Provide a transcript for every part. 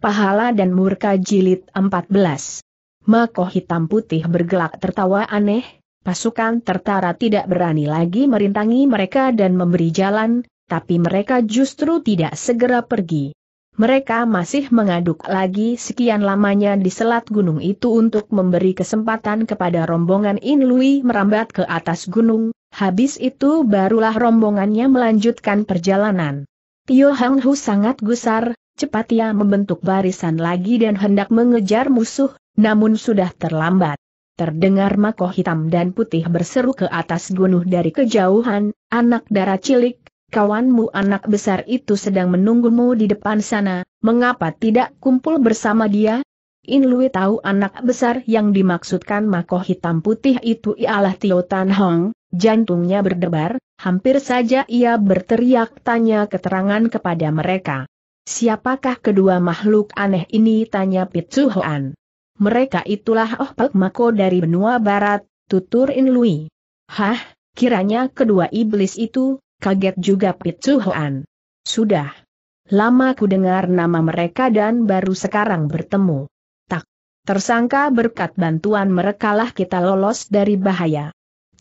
Pahala dan Murka Jilid 14 Mako hitam putih bergelak tertawa aneh, pasukan tertara tidak berani lagi merintangi mereka dan memberi jalan, tapi mereka justru tidak segera pergi. Mereka masih mengaduk lagi sekian lamanya di selat gunung itu untuk memberi kesempatan kepada rombongan Inlui merambat ke atas gunung, habis itu barulah rombongannya melanjutkan perjalanan. Tio Hang Hu sangat gusar, Cepat ia membentuk barisan lagi dan hendak mengejar musuh, namun sudah terlambat. Terdengar makoh hitam dan putih berseru ke atas gunung dari kejauhan, anak darah cilik, kawanmu anak besar itu sedang menunggumu di depan sana, mengapa tidak kumpul bersama dia? In Lui tahu anak besar yang dimaksudkan makoh hitam putih itu ialah Tio Tan Hong, jantungnya berdebar, hampir saja ia berteriak tanya keterangan kepada mereka. Siapakah kedua makhluk aneh ini? Tanya Pitsu Hoan. Mereka itulah Oh Pek Mako dari benua barat, tutur In Lui. Hah, kiranya kedua iblis itu, kaget juga Pitsu Hoan. Sudah. Lama ku dengar nama mereka dan baru sekarang bertemu. Tak. Tersangka berkat bantuan merekalah kita lolos dari bahaya.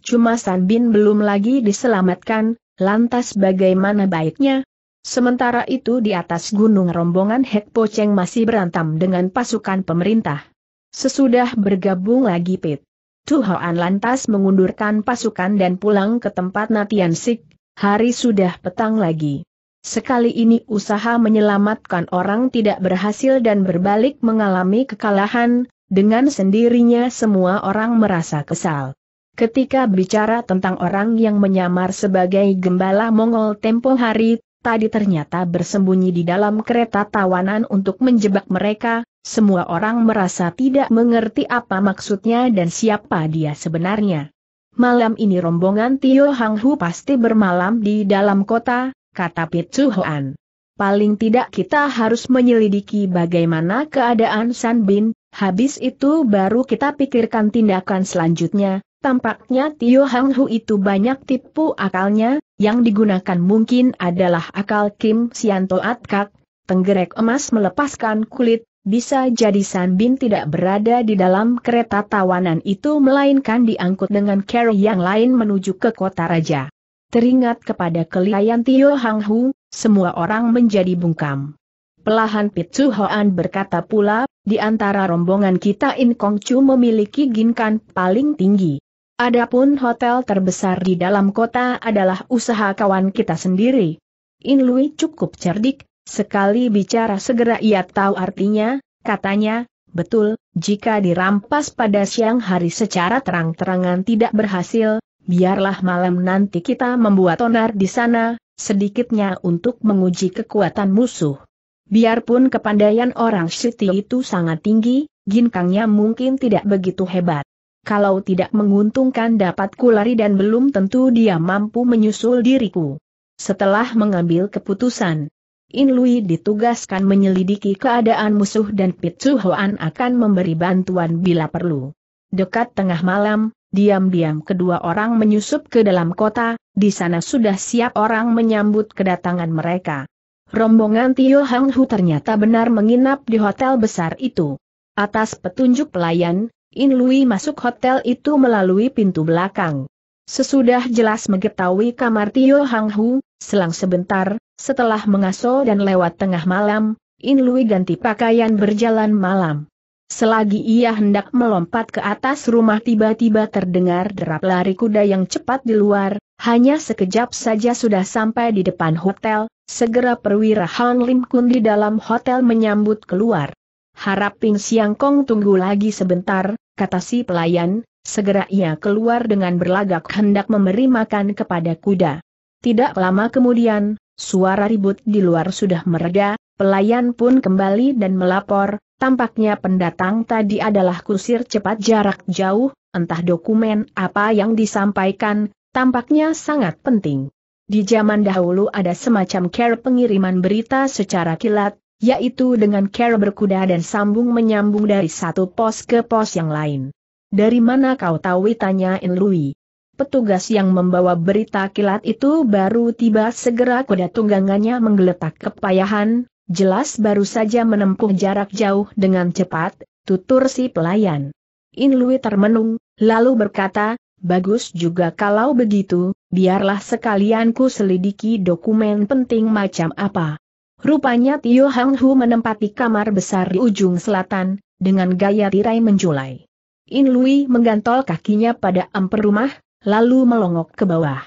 Cuma San Bin belum lagi diselamatkan, lantas bagaimana baiknya? Sementara itu di atas gunung rombongan Hek Poceng masih berantam dengan pasukan pemerintah. Sesudah bergabung lagi Pit. Tuhoan lantas mengundurkan pasukan dan pulang ke tempat Natian Sik, hari sudah petang lagi. Sekali ini usaha menyelamatkan orang tidak berhasil dan berbalik mengalami kekalahan, dengan sendirinya semua orang merasa kesal. Ketika bicara tentang orang yang menyamar sebagai gembala Mongol tempo hari, tadi ternyata bersembunyi di dalam kereta tawanan untuk menjebak mereka, semua orang merasa tidak mengerti apa maksudnya dan siapa dia sebenarnya. Malam ini rombongan Tio Hang Hu pasti bermalam di dalam kota, kata Pitsu Hoan. Paling tidak kita harus menyelidiki bagaimana keadaan San Bin, habis itu baru kita pikirkan tindakan selanjutnya, Tampaknya Tio Hang Hu itu banyak tipu akalnya, yang digunakan mungkin adalah akal Kim Sianto Atkak, tenggerek emas melepaskan kulit, bisa jadi San Bin tidak berada di dalam kereta tawanan itu melainkan diangkut dengan carry yang lain menuju ke kota raja. Teringat kepada kelihayan Tio Hang Hu, semua orang menjadi bungkam. Pelahan Pitsu Hoan berkata pula, di antara rombongan kita In Kong Chu memiliki ginkan paling tinggi. Adapun hotel terbesar di dalam kota adalah usaha kawan kita sendiri. In Lui cukup cerdik, sekali bicara segera ia tahu artinya, katanya, betul, jika dirampas pada siang hari secara terang-terangan tidak berhasil, biarlah malam nanti kita membuat onar di sana, sedikitnya untuk menguji kekuatan musuh. Biarpun kepandaian orang Siti itu sangat tinggi, ginkangnya mungkin tidak begitu hebat kalau tidak menguntungkan dapat kulari dan belum tentu dia mampu menyusul diriku. Setelah mengambil keputusan, In Lui ditugaskan menyelidiki keadaan musuh dan Pitsu Hoan akan memberi bantuan bila perlu. Dekat tengah malam, diam-diam kedua orang menyusup ke dalam kota, di sana sudah siap orang menyambut kedatangan mereka. Rombongan Tio Hang Hu ternyata benar menginap di hotel besar itu. Atas petunjuk pelayan, In Lui masuk hotel itu melalui pintu belakang. Sesudah jelas mengetahui kamar Tio Hang Hu, selang sebentar, setelah mengaso dan lewat tengah malam, In Lui ganti pakaian berjalan malam. Selagi ia hendak melompat ke atas rumah tiba-tiba terdengar derap lari kuda yang cepat di luar, hanya sekejap saja sudah sampai di depan hotel, segera perwira Han Lim Kun di dalam hotel menyambut keluar. Harap Ping Siang Kong tunggu lagi sebentar, kata si pelayan, segera ia keluar dengan berlagak hendak memberi makan kepada kuda. Tidak lama kemudian, suara ribut di luar sudah mereda, pelayan pun kembali dan melapor, tampaknya pendatang tadi adalah kusir cepat jarak jauh, entah dokumen apa yang disampaikan, tampaknya sangat penting. Di zaman dahulu ada semacam care pengiriman berita secara kilat, yaitu dengan cara berkuda dan sambung menyambung dari satu pos ke pos yang lain. Dari mana kau tahu In Lui. Petugas yang membawa berita kilat itu baru tiba segera kuda tunggangannya menggeletak kepayahan, jelas baru saja menempuh jarak jauh dengan cepat, tutur si pelayan. In Lui termenung, lalu berkata, bagus juga kalau begitu, biarlah sekalian ku selidiki dokumen penting macam apa. Rupanya Tio Hang Hu menempati kamar besar di ujung selatan, dengan gaya tirai menjulai. In Lui menggantol kakinya pada amper rumah, lalu melongok ke bawah.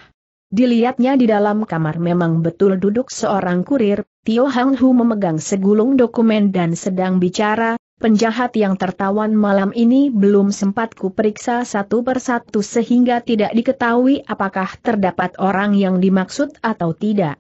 Dilihatnya di dalam kamar memang betul duduk seorang kurir, Tio Hang Hu memegang segulung dokumen dan sedang bicara, penjahat yang tertawan malam ini belum sempat kuperiksa satu persatu sehingga tidak diketahui apakah terdapat orang yang dimaksud atau tidak.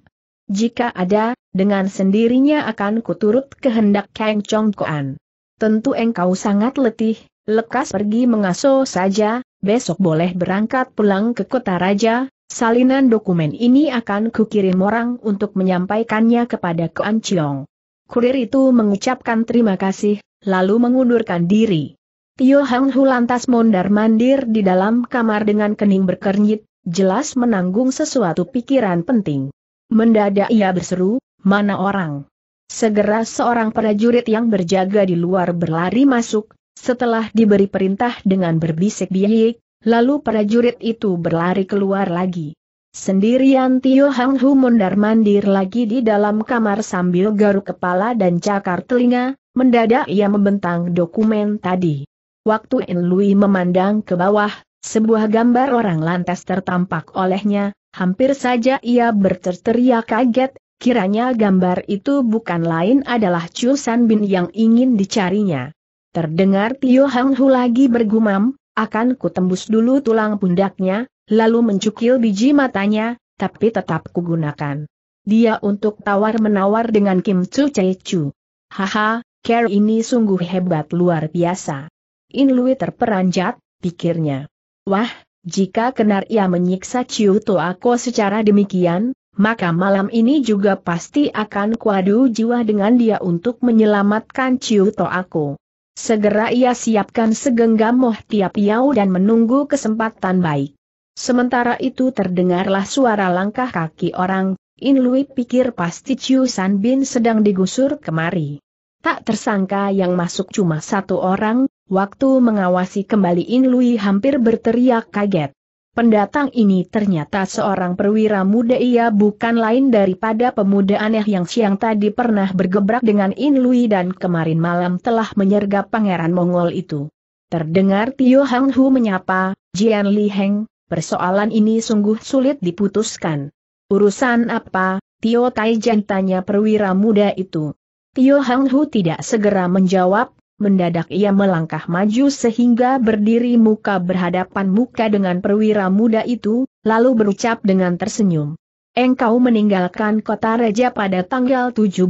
Jika ada, dengan sendirinya akan kuturut kehendak Kang Chong Koan. Tentu engkau sangat letih, lekas pergi mengaso saja, besok boleh berangkat pulang ke kota raja, salinan dokumen ini akan kukirim orang untuk menyampaikannya kepada Kuan Chiong. Kurir itu mengucapkan terima kasih, lalu mengundurkan diri. Tio Hang Hu lantas mondar-mandir di dalam kamar dengan kening berkernyit, jelas menanggung sesuatu pikiran penting. Mendadak ia berseru, mana orang? Segera seorang prajurit yang berjaga di luar berlari masuk, setelah diberi perintah dengan berbisik-bisik, lalu prajurit itu berlari keluar lagi. Sendirian Tio Hang Hu mondar-mandir lagi di dalam kamar sambil garuk kepala dan cakar telinga, mendadak ia membentang dokumen tadi. Waktu In Lui memandang ke bawah, sebuah gambar orang lantas tertampak olehnya, Hampir saja ia berteriak kaget, kiranya gambar itu bukan lain adalah Chu San Bin yang ingin dicarinya. Terdengar Tio Hang Hu lagi bergumam, akan kutembus dulu tulang pundaknya, lalu mencukil biji matanya, tapi tetap kugunakan. Dia untuk tawar-menawar dengan Kim Chu Chai Chu. Haha, care ini sungguh hebat luar biasa. In Lui terperanjat, pikirnya. Wah, jika kenar ia menyiksa Ciu Toako secara demikian, maka malam ini juga pasti akan kuadu jiwa dengan dia untuk menyelamatkan Ciu Toako. Segera ia siapkan segenggam moh tiap piau dan menunggu kesempatan baik. Sementara itu terdengarlah suara langkah kaki orang, In Lui pikir pasti Ciu San Bin sedang digusur kemari. Tak tersangka yang masuk cuma satu orang, Waktu mengawasi kembali In Lui hampir berteriak kaget. Pendatang ini ternyata seorang perwira muda ia bukan lain daripada pemuda aneh yang siang tadi pernah bergebrak dengan In Lui dan kemarin malam telah menyergap pangeran Mongol itu. Terdengar Tio Hang Hu menyapa, Jian Li Heng, persoalan ini sungguh sulit diputuskan. Urusan apa, Tio Taijan tanya perwira muda itu. Tio Hang Hu tidak segera menjawab, mendadak ia melangkah maju sehingga berdiri muka berhadapan muka dengan perwira muda itu, lalu berucap dengan tersenyum. Engkau meninggalkan kota raja pada tanggal 17,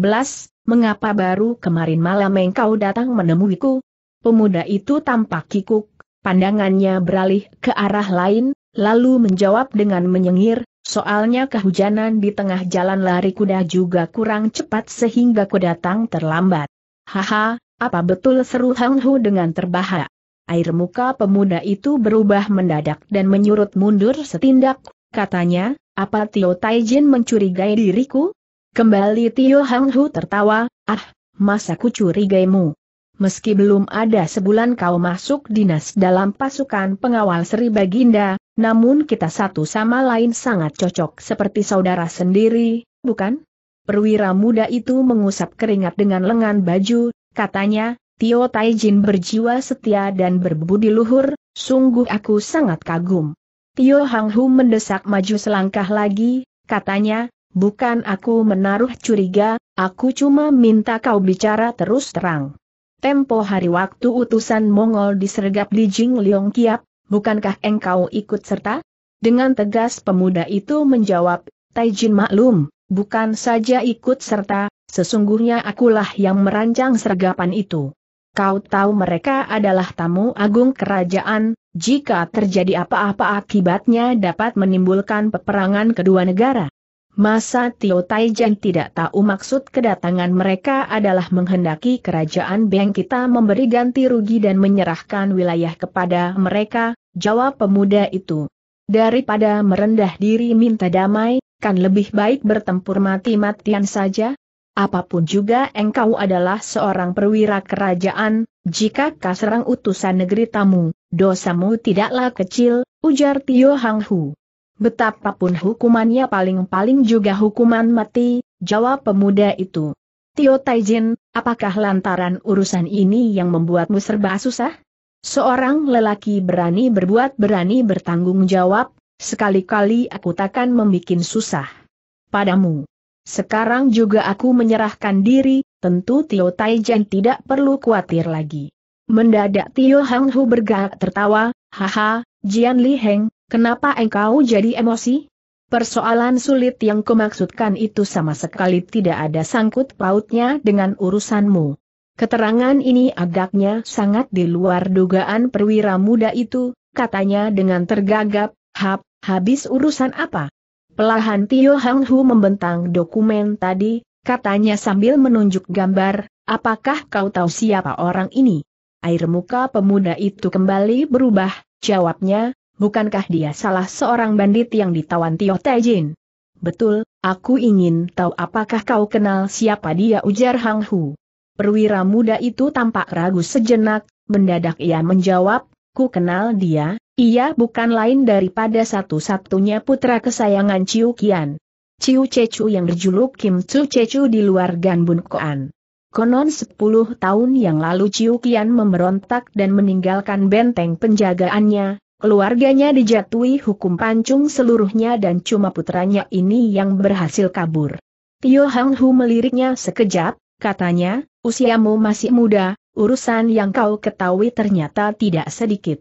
mengapa baru kemarin malam engkau datang menemuiku? Pemuda itu tampak kikuk, pandangannya beralih ke arah lain, lalu menjawab dengan menyengir, soalnya kehujanan di tengah jalan lari kuda juga kurang cepat sehingga ku datang terlambat. Haha, apa betul seru Hang Hu dengan terbahak? Air muka pemuda itu berubah mendadak dan menyurut mundur setindak, katanya, apa Tio Taijin mencurigai diriku? Kembali Tio Hang Hu tertawa, ah, masa ku curigaimu? Meski belum ada sebulan kau masuk dinas dalam pasukan pengawal Sri Baginda, namun kita satu sama lain sangat cocok seperti saudara sendiri, bukan? Perwira muda itu mengusap keringat dengan lengan baju, katanya, Tio Taijin berjiwa setia dan berbudi luhur, sungguh aku sangat kagum. Tio Hang Hu mendesak maju selangkah lagi, katanya, bukan aku menaruh curiga, aku cuma minta kau bicara terus terang. Tempo hari waktu utusan Mongol disergap di Jing Liong Kiap, bukankah engkau ikut serta? Dengan tegas pemuda itu menjawab, Taijin maklum, bukan saja ikut serta, sesungguhnya akulah yang merancang sergapan itu. Kau tahu mereka adalah tamu agung kerajaan, jika terjadi apa-apa akibatnya dapat menimbulkan peperangan kedua negara. Masa Tio Taijen tidak tahu maksud kedatangan mereka adalah menghendaki kerajaan Beng kita memberi ganti rugi dan menyerahkan wilayah kepada mereka, jawab pemuda itu. Daripada merendah diri minta damai, kan lebih baik bertempur mati-matian saja, Apapun juga engkau adalah seorang perwira kerajaan, jika kau serang utusan negeri tamu, dosamu tidaklah kecil, ujar Tio Hang Hu. Betapapun hukumannya paling-paling juga hukuman mati, jawab pemuda itu. Tio Taijin, apakah lantaran urusan ini yang membuatmu serba susah? Seorang lelaki berani berbuat berani bertanggung jawab, sekali-kali aku takkan membuat susah. Padamu. Sekarang juga aku menyerahkan diri, tentu Tio Taijen tidak perlu khawatir lagi. Mendadak Tio Hang Hu bergagak tertawa, haha, Jian Li Heng, kenapa engkau jadi emosi? Persoalan sulit yang kumaksudkan itu sama sekali tidak ada sangkut pautnya dengan urusanmu. Keterangan ini agaknya sangat di luar dugaan perwira muda itu, katanya dengan tergagap, hap, habis urusan apa? Pelahan Tio Hang Hu membentang dokumen tadi, katanya sambil menunjuk gambar, apakah kau tahu siapa orang ini? Air muka pemuda itu kembali berubah, jawabnya, bukankah dia salah seorang bandit yang ditawan Tio Taijin? Betul, aku ingin tahu apakah kau kenal siapa dia ujar Hang Hu. Perwira muda itu tampak ragu sejenak, mendadak ia menjawab, ku kenal dia, ia bukan lain daripada satu-satunya putra kesayangan Ciu Kian, Ciu Cecu yang berjuluk Kim Chu Cecu di luar Ganbun Koan. Konon 10 tahun yang lalu Ciu Kian memberontak dan meninggalkan benteng penjagaannya, keluarganya dijatuhi hukum pancung seluruhnya dan cuma putranya ini yang berhasil kabur. Tio Hang Hu meliriknya sekejap, katanya, usiamu masih muda, urusan yang kau ketahui ternyata tidak sedikit.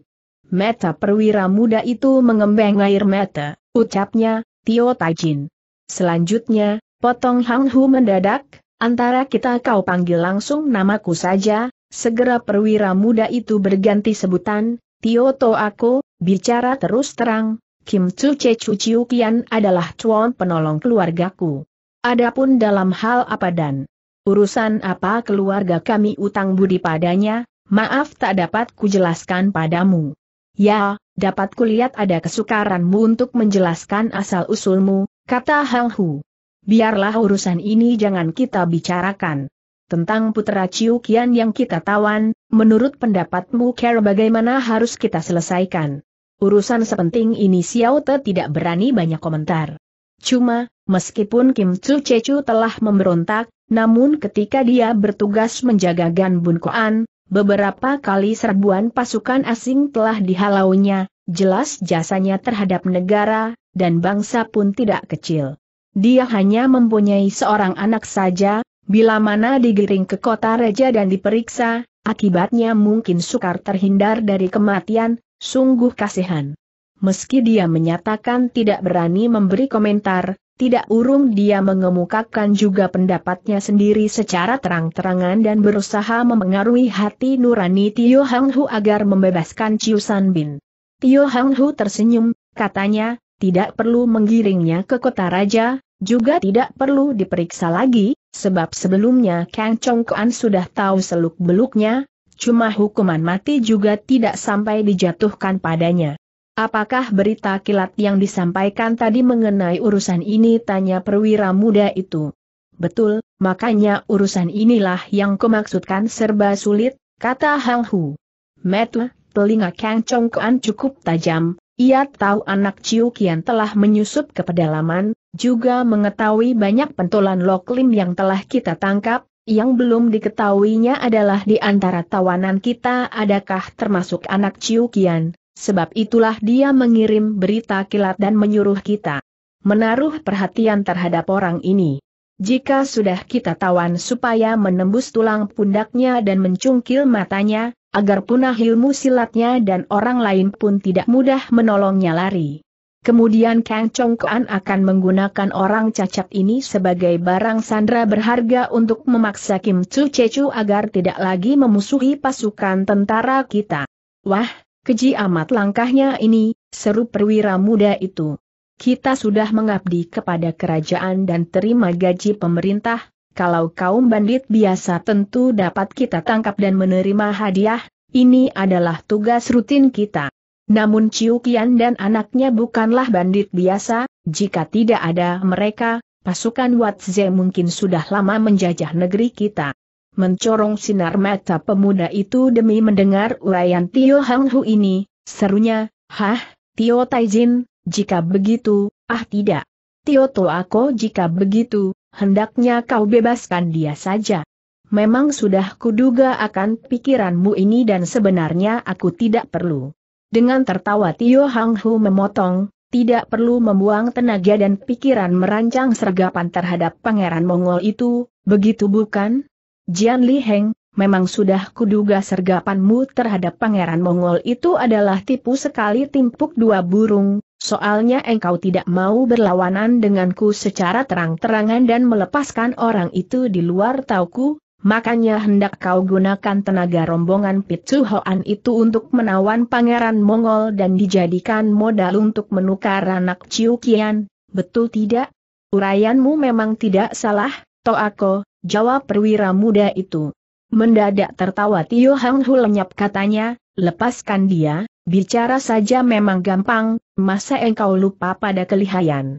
Meta perwira muda itu mengembang air mata, ucapnya, Tio Tajin. Selanjutnya, potong Hang Hu mendadak, antara kita kau panggil langsung namaku saja, segera perwira muda itu berganti sebutan, Tio To aku, bicara terus terang, Kim Chu Che Chu Chiu adalah cuan penolong keluargaku. Adapun dalam hal apa dan urusan apa keluarga kami utang budi padanya, maaf tak dapat kujelaskan padamu. Ya, dapat kulihat ada kesukaranmu untuk menjelaskan asal-usulmu, kata Hang Hu. Biarlah urusan ini jangan kita bicarakan. Tentang putra Ciukian Kian yang kita tawan, menurut pendapatmu care bagaimana harus kita selesaikan? Urusan sepenting ini Xiao Te tidak berani banyak komentar. Cuma, meskipun Kim Tzu Chechu telah memberontak, namun ketika dia bertugas menjaga Gan Bun Koan, Beberapa kali serbuan pasukan asing telah dihalaunya, jelas jasanya terhadap negara, dan bangsa pun tidak kecil. Dia hanya mempunyai seorang anak saja, bila mana digiring ke kota raja dan diperiksa, akibatnya mungkin sukar terhindar dari kematian, sungguh kasihan. Meski dia menyatakan tidak berani memberi komentar, tidak urung dia mengemukakan juga pendapatnya sendiri secara terang-terangan dan berusaha memengaruhi hati nurani Tio Hang Hu agar membebaskan Chiu San Bin. Tio Hang Hu tersenyum, katanya, tidak perlu menggiringnya ke kota raja, juga tidak perlu diperiksa lagi, sebab sebelumnya Kang Chong Kuan sudah tahu seluk-beluknya, cuma hukuman mati juga tidak sampai dijatuhkan padanya. Apakah berita kilat yang disampaikan tadi mengenai urusan ini? Tanya perwira muda itu. Betul, makanya urusan inilah yang kumaksudkan serba sulit, kata Hang Hu. Metu, telinga Kang Chong Kuan cukup tajam, ia tahu anak Ciukian Kian telah menyusup ke pedalaman, juga mengetahui banyak pentolan loklim yang telah kita tangkap, yang belum diketahuinya adalah di antara tawanan kita adakah termasuk anak Ciukian? Kian. Sebab itulah dia mengirim berita kilat dan menyuruh kita menaruh perhatian terhadap orang ini. Jika sudah kita tawan supaya menembus tulang pundaknya dan mencungkil matanya, agar punah ilmu silatnya dan orang lain pun tidak mudah menolongnya lari. Kemudian Kang Kuan akan menggunakan orang cacat ini sebagai barang sandra berharga untuk memaksa Kim Chu Chechu agar tidak lagi memusuhi pasukan tentara kita. Wah, Keji amat langkahnya ini, seru perwira muda itu. Kita sudah mengabdi kepada kerajaan dan terima gaji pemerintah, kalau kaum bandit biasa tentu dapat kita tangkap dan menerima hadiah, ini adalah tugas rutin kita. Namun Ciu Kian dan anaknya bukanlah bandit biasa, jika tidak ada mereka, pasukan Watze mungkin sudah lama menjajah negeri kita mencorong sinar mata pemuda itu demi mendengar ulayan Tio Hang Hu ini, serunya, Hah, Tio Taijin, jika begitu, ah tidak. Tio Toako jika begitu, hendaknya kau bebaskan dia saja. Memang sudah kuduga akan pikiranmu ini dan sebenarnya aku tidak perlu. Dengan tertawa Tio Hang Hu memotong, tidak perlu membuang tenaga dan pikiran merancang sergapan terhadap pangeran Mongol itu, begitu bukan? Jian Li Heng, memang sudah kuduga sergapanmu terhadap pangeran Mongol itu adalah tipu sekali timpuk dua burung, soalnya engkau tidak mau berlawanan denganku secara terang-terangan dan melepaskan orang itu di luar tauku, makanya hendak kau gunakan tenaga rombongan Pitsu Hoan itu untuk menawan pangeran Mongol dan dijadikan modal untuk menukar anak Ciu Kian, betul tidak? Urayanmu memang tidak salah, Toako, jawab perwira muda itu. Mendadak tertawa Tio Hang Hu lenyap katanya, lepaskan dia, bicara saja memang gampang, masa engkau lupa pada kelihayan.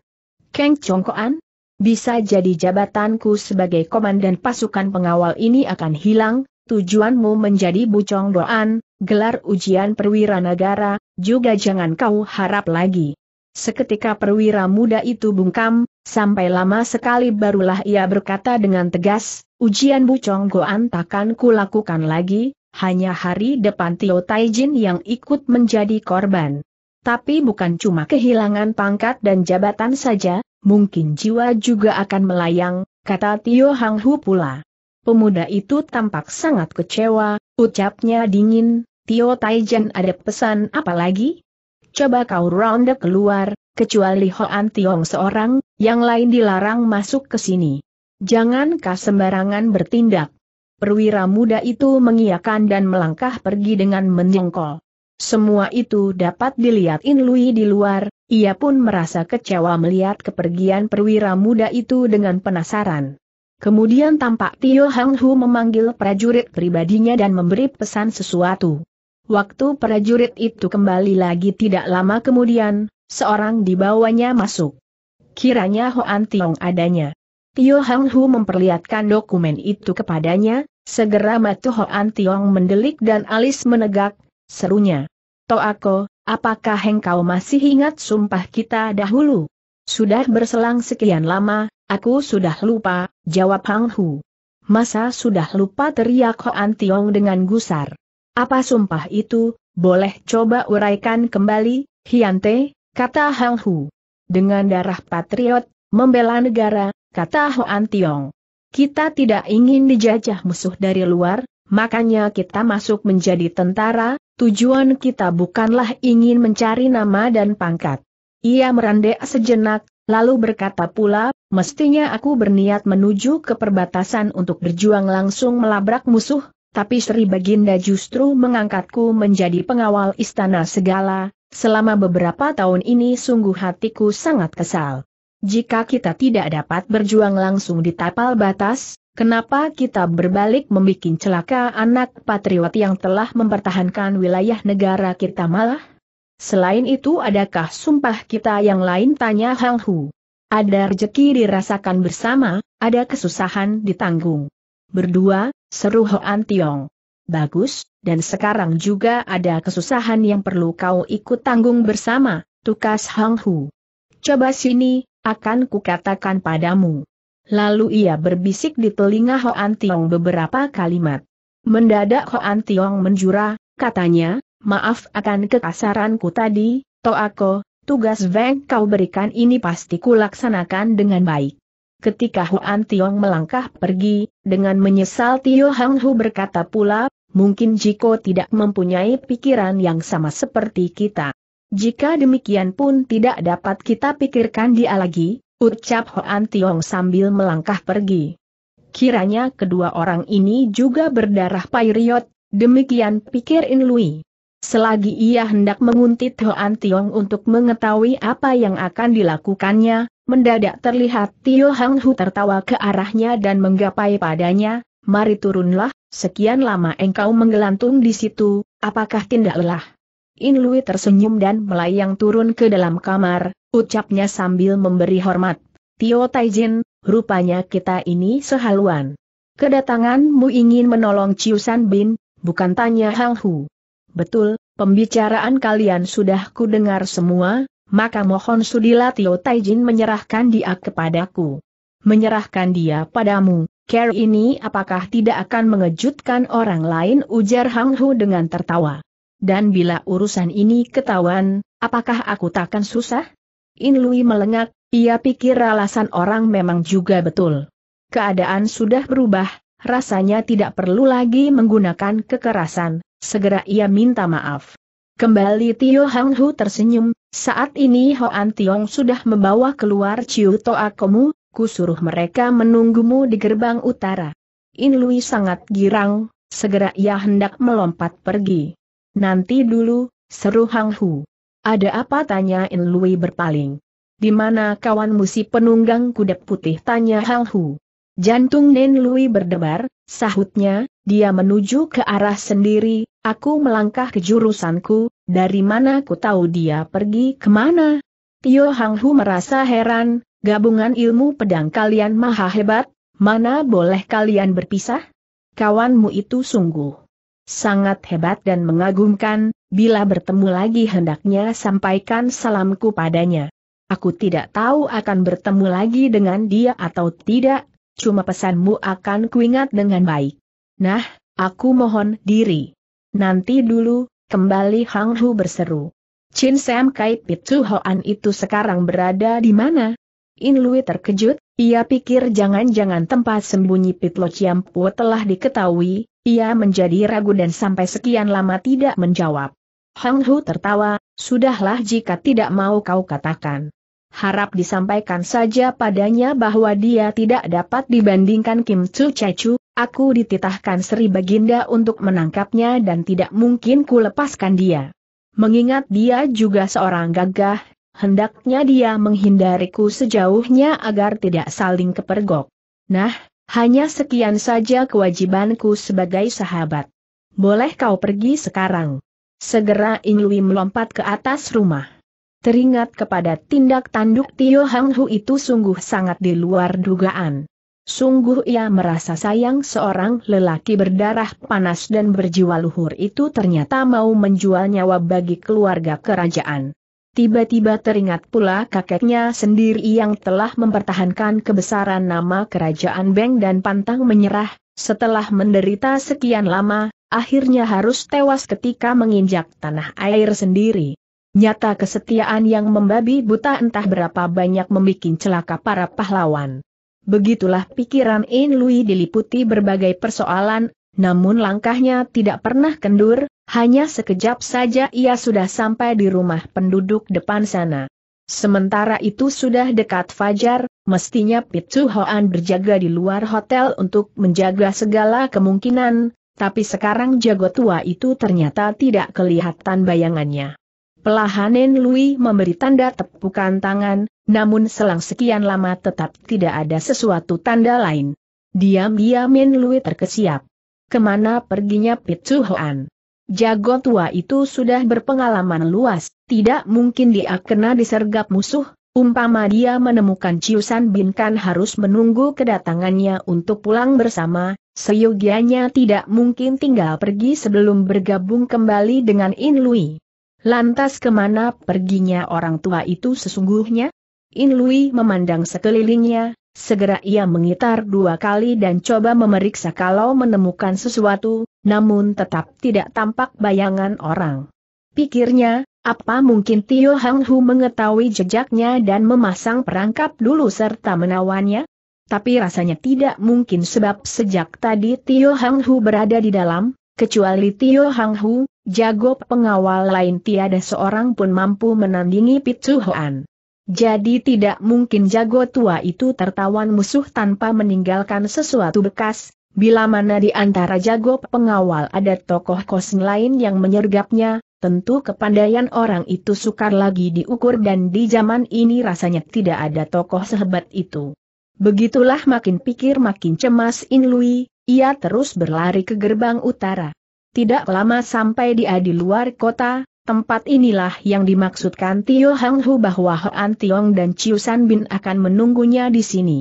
Keng Congkoan? Bisa jadi jabatanku sebagai komandan pasukan pengawal ini akan hilang, tujuanmu menjadi bucong doan, gelar ujian perwira negara, juga jangan kau harap lagi. Seketika perwira muda itu bungkam, sampai lama sekali barulah ia berkata dengan tegas, ujian bucong goan takkan kulakukan lagi, hanya hari depan Tio Taijin yang ikut menjadi korban. Tapi bukan cuma kehilangan pangkat dan jabatan saja, mungkin jiwa juga akan melayang, kata Tio Hang Hu pula. Pemuda itu tampak sangat kecewa, ucapnya dingin, Tio Taijin ada pesan apa lagi? coba kau ronde keluar, kecuali Hoan Tiong seorang, yang lain dilarang masuk ke sini. Jangan kau sembarangan bertindak. Perwira muda itu mengiakan dan melangkah pergi dengan menjengkol. Semua itu dapat dilihat In Lui di luar, ia pun merasa kecewa melihat kepergian perwira muda itu dengan penasaran. Kemudian tampak Tio Hang Hu memanggil prajurit pribadinya dan memberi pesan sesuatu. Waktu prajurit itu kembali lagi tidak lama kemudian, seorang dibawanya masuk. Kiranya Hoan Tiong adanya. Tio Hang Hu memperlihatkan dokumen itu kepadanya, segera matu Hoan Tiong mendelik dan alis menegak, serunya. Toako, apakah engkau masih ingat sumpah kita dahulu? Sudah berselang sekian lama, aku sudah lupa, jawab Hang Hu. Masa sudah lupa teriak Hoan Tiong dengan gusar. Apa sumpah itu, boleh coba uraikan kembali, Hiante, kata Hang Hu. Dengan darah patriot, membela negara, kata Hoan Tiong. Kita tidak ingin dijajah musuh dari luar, makanya kita masuk menjadi tentara, tujuan kita bukanlah ingin mencari nama dan pangkat. Ia merandek sejenak, lalu berkata pula, mestinya aku berniat menuju ke perbatasan untuk berjuang langsung melabrak musuh, tapi Sri Baginda justru mengangkatku menjadi pengawal istana segala, selama beberapa tahun ini sungguh hatiku sangat kesal. Jika kita tidak dapat berjuang langsung di tapal batas, kenapa kita berbalik membuat celaka anak patriot yang telah mempertahankan wilayah negara kita malah? Selain itu adakah sumpah kita yang lain tanya Hang Hu? Ada rejeki dirasakan bersama, ada kesusahan ditanggung. Berdua, Seru Hoan Tiong. Bagus, dan sekarang juga ada kesusahan yang perlu kau ikut tanggung bersama, tukas Hang Hu. Coba sini, akan kukatakan padamu. Lalu ia berbisik di telinga Hoan Tiong beberapa kalimat. Mendadak Hoan Tiong menjura, katanya, maaf akan kekasaranku tadi, Toako, tugas Veng kau berikan ini pasti kulaksanakan dengan baik. Ketika Huan Tiong melangkah pergi, dengan menyesal Tio Hang Hu berkata pula, mungkin Jiko tidak mempunyai pikiran yang sama seperti kita. Jika demikian pun tidak dapat kita pikirkan dia lagi, ucap Huan Tiong sambil melangkah pergi. Kiranya kedua orang ini juga berdarah pairiot, demikian pikir In Lui. Selagi ia hendak menguntit Hoan Tiong untuk mengetahui apa yang akan dilakukannya, mendadak terlihat Tio Hang Hu tertawa ke arahnya dan menggapai padanya, mari turunlah, sekian lama engkau menggelantung di situ, apakah tindak lelah? In Lui tersenyum dan melayang turun ke dalam kamar, ucapnya sambil memberi hormat. Tio Taijin, rupanya kita ini sehaluan. Kedatanganmu ingin menolong Ciusan Bin, bukan tanya Hang Hu. Betul, pembicaraan kalian sudah kudengar semua, maka mohon sudilah Tio Taijin menyerahkan dia kepadaku. Menyerahkan dia padamu, care ini apakah tidak akan mengejutkan orang lain ujar Hang Hu dengan tertawa. Dan bila urusan ini ketahuan, apakah aku takkan susah? In Lui melengak, ia pikir alasan orang memang juga betul. Keadaan sudah berubah, rasanya tidak perlu lagi menggunakan kekerasan, Segera ia minta maaf. Kembali Tio Hang Hu tersenyum, saat ini Hoan Tiong sudah membawa keluar Ciu Toa Komu, kusuruh mereka menunggumu di gerbang utara. In Lui sangat girang, segera ia hendak melompat pergi. Nanti dulu, seru Hang Hu. Ada apa tanya In Lui berpaling. Di mana kawan si penunggang kuda putih tanya Hang Hu. Jantung Nen Lui berdebar, sahutnya, dia menuju ke arah sendiri, aku melangkah ke jurusanku, dari mana ku tahu dia pergi kemana? Tio Hang Hu merasa heran, gabungan ilmu pedang kalian maha hebat, mana boleh kalian berpisah? Kawanmu itu sungguh sangat hebat dan mengagumkan, bila bertemu lagi hendaknya sampaikan salamku padanya. Aku tidak tahu akan bertemu lagi dengan dia atau tidak, Cuma pesanmu akan kuingat dengan baik. Nah, aku mohon diri. Nanti dulu, kembali Hang Hu berseru. Chin Sam Kai Pitu Hoan itu sekarang berada di mana? In Lui terkejut, ia pikir jangan-jangan tempat sembunyi Pitlo telah diketahui, ia menjadi ragu dan sampai sekian lama tidak menjawab. Hang Hu tertawa, sudahlah jika tidak mau kau katakan harap disampaikan saja padanya bahwa dia tidak dapat dibandingkan Kim Chu Chechu, aku dititahkan Sri Baginda untuk menangkapnya dan tidak mungkin ku lepaskan dia. Mengingat dia juga seorang gagah, hendaknya dia menghindariku sejauhnya agar tidak saling kepergok. Nah, hanya sekian saja kewajibanku sebagai sahabat. Boleh kau pergi sekarang. Segera Inluim melompat ke atas rumah. Teringat kepada tindak tanduk Tio Hang Hu itu sungguh sangat di luar dugaan. Sungguh ia merasa sayang seorang lelaki berdarah panas dan berjiwa luhur itu ternyata mau menjual nyawa bagi keluarga kerajaan. Tiba-tiba teringat pula kakeknya sendiri yang telah mempertahankan kebesaran nama kerajaan Beng dan pantang menyerah, setelah menderita sekian lama, akhirnya harus tewas ketika menginjak tanah air sendiri. Nyata kesetiaan yang membabi buta entah berapa banyak membuat celaka para pahlawan. Begitulah pikiran In Lui diliputi berbagai persoalan, namun langkahnya tidak pernah kendur, hanya sekejap saja ia sudah sampai di rumah penduduk depan sana. Sementara itu sudah dekat Fajar, mestinya Pitsu Hoan berjaga di luar hotel untuk menjaga segala kemungkinan, tapi sekarang jago tua itu ternyata tidak kelihatan bayangannya. Pelahanin Lui memberi tanda tepukan tangan, namun selang sekian lama tetap tidak ada sesuatu tanda lain. Diam-diam Lui terkesiap. Kemana perginya Pitsu Hoan? Jago tua itu sudah berpengalaman luas, tidak mungkin dia kena disergap musuh, umpama dia menemukan Ciusan Bin Kan harus menunggu kedatangannya untuk pulang bersama, seyogianya tidak mungkin tinggal pergi sebelum bergabung kembali dengan In Lui. Lantas kemana perginya orang tua itu sesungguhnya? In Lui memandang sekelilingnya, segera ia mengitar dua kali dan coba memeriksa kalau menemukan sesuatu, namun tetap tidak tampak bayangan orang. Pikirnya, apa mungkin Tio Hang Hu mengetahui jejaknya dan memasang perangkap dulu serta menawannya? Tapi rasanya tidak mungkin sebab sejak tadi Tio Hang Hu berada di dalam, Kecuali Tio Hang Hu, jago pengawal lain tiada seorang pun mampu menandingi Pitsu Hoan. Jadi tidak mungkin jago tua itu tertawan musuh tanpa meninggalkan sesuatu bekas, bila mana di antara jago pengawal ada tokoh kosong lain yang menyergapnya, tentu kepandaian orang itu sukar lagi diukur dan di zaman ini rasanya tidak ada tokoh sehebat itu. Begitulah makin pikir makin cemas In Lui, ia terus berlari ke gerbang utara. Tidak lama sampai dia di luar kota, tempat inilah yang dimaksudkan Tio Hang Hu bahwa Hoan Tiong dan Chiu San Bin akan menunggunya di sini.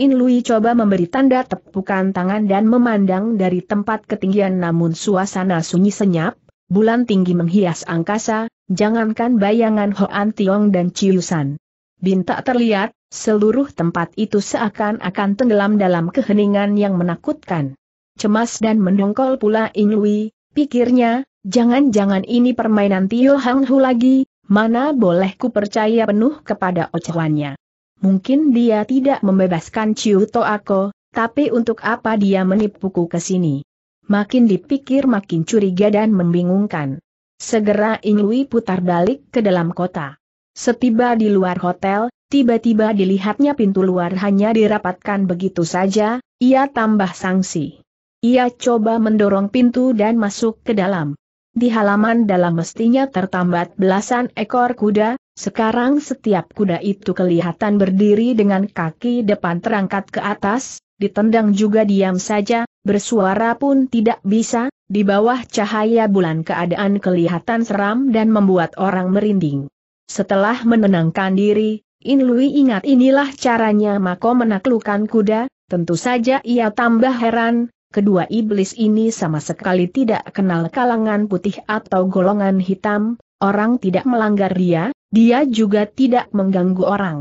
In Lui coba memberi tanda tepukan tangan dan memandang dari tempat ketinggian namun suasana sunyi senyap, bulan tinggi menghias angkasa, jangankan bayangan Hoan Tiong dan Chiu San. Bintak terlihat, seluruh tempat itu seakan-akan tenggelam dalam keheningan yang menakutkan. Cemas dan mendongkol pula Inui, pikirnya, jangan-jangan ini permainan Tio Hang Hu lagi, mana boleh ku percaya penuh kepada ocehannya. Mungkin dia tidak membebaskan Chiu To Ako, tapi untuk apa dia menipuku ke sini? Makin dipikir makin curiga dan membingungkan. Segera Inui putar balik ke dalam kota. Setiba di luar hotel, tiba-tiba dilihatnya pintu luar hanya dirapatkan begitu saja, ia tambah sanksi. Ia coba mendorong pintu dan masuk ke dalam. Di halaman dalam mestinya tertambat belasan ekor kuda, sekarang setiap kuda itu kelihatan berdiri dengan kaki depan terangkat ke atas, ditendang juga diam saja, bersuara pun tidak bisa, di bawah cahaya bulan keadaan kelihatan seram dan membuat orang merinding. Setelah menenangkan diri, In Lui ingat inilah caranya Mako menaklukkan kuda, tentu saja ia tambah heran, kedua iblis ini sama sekali tidak kenal kalangan putih atau golongan hitam, orang tidak melanggar dia, dia juga tidak mengganggu orang.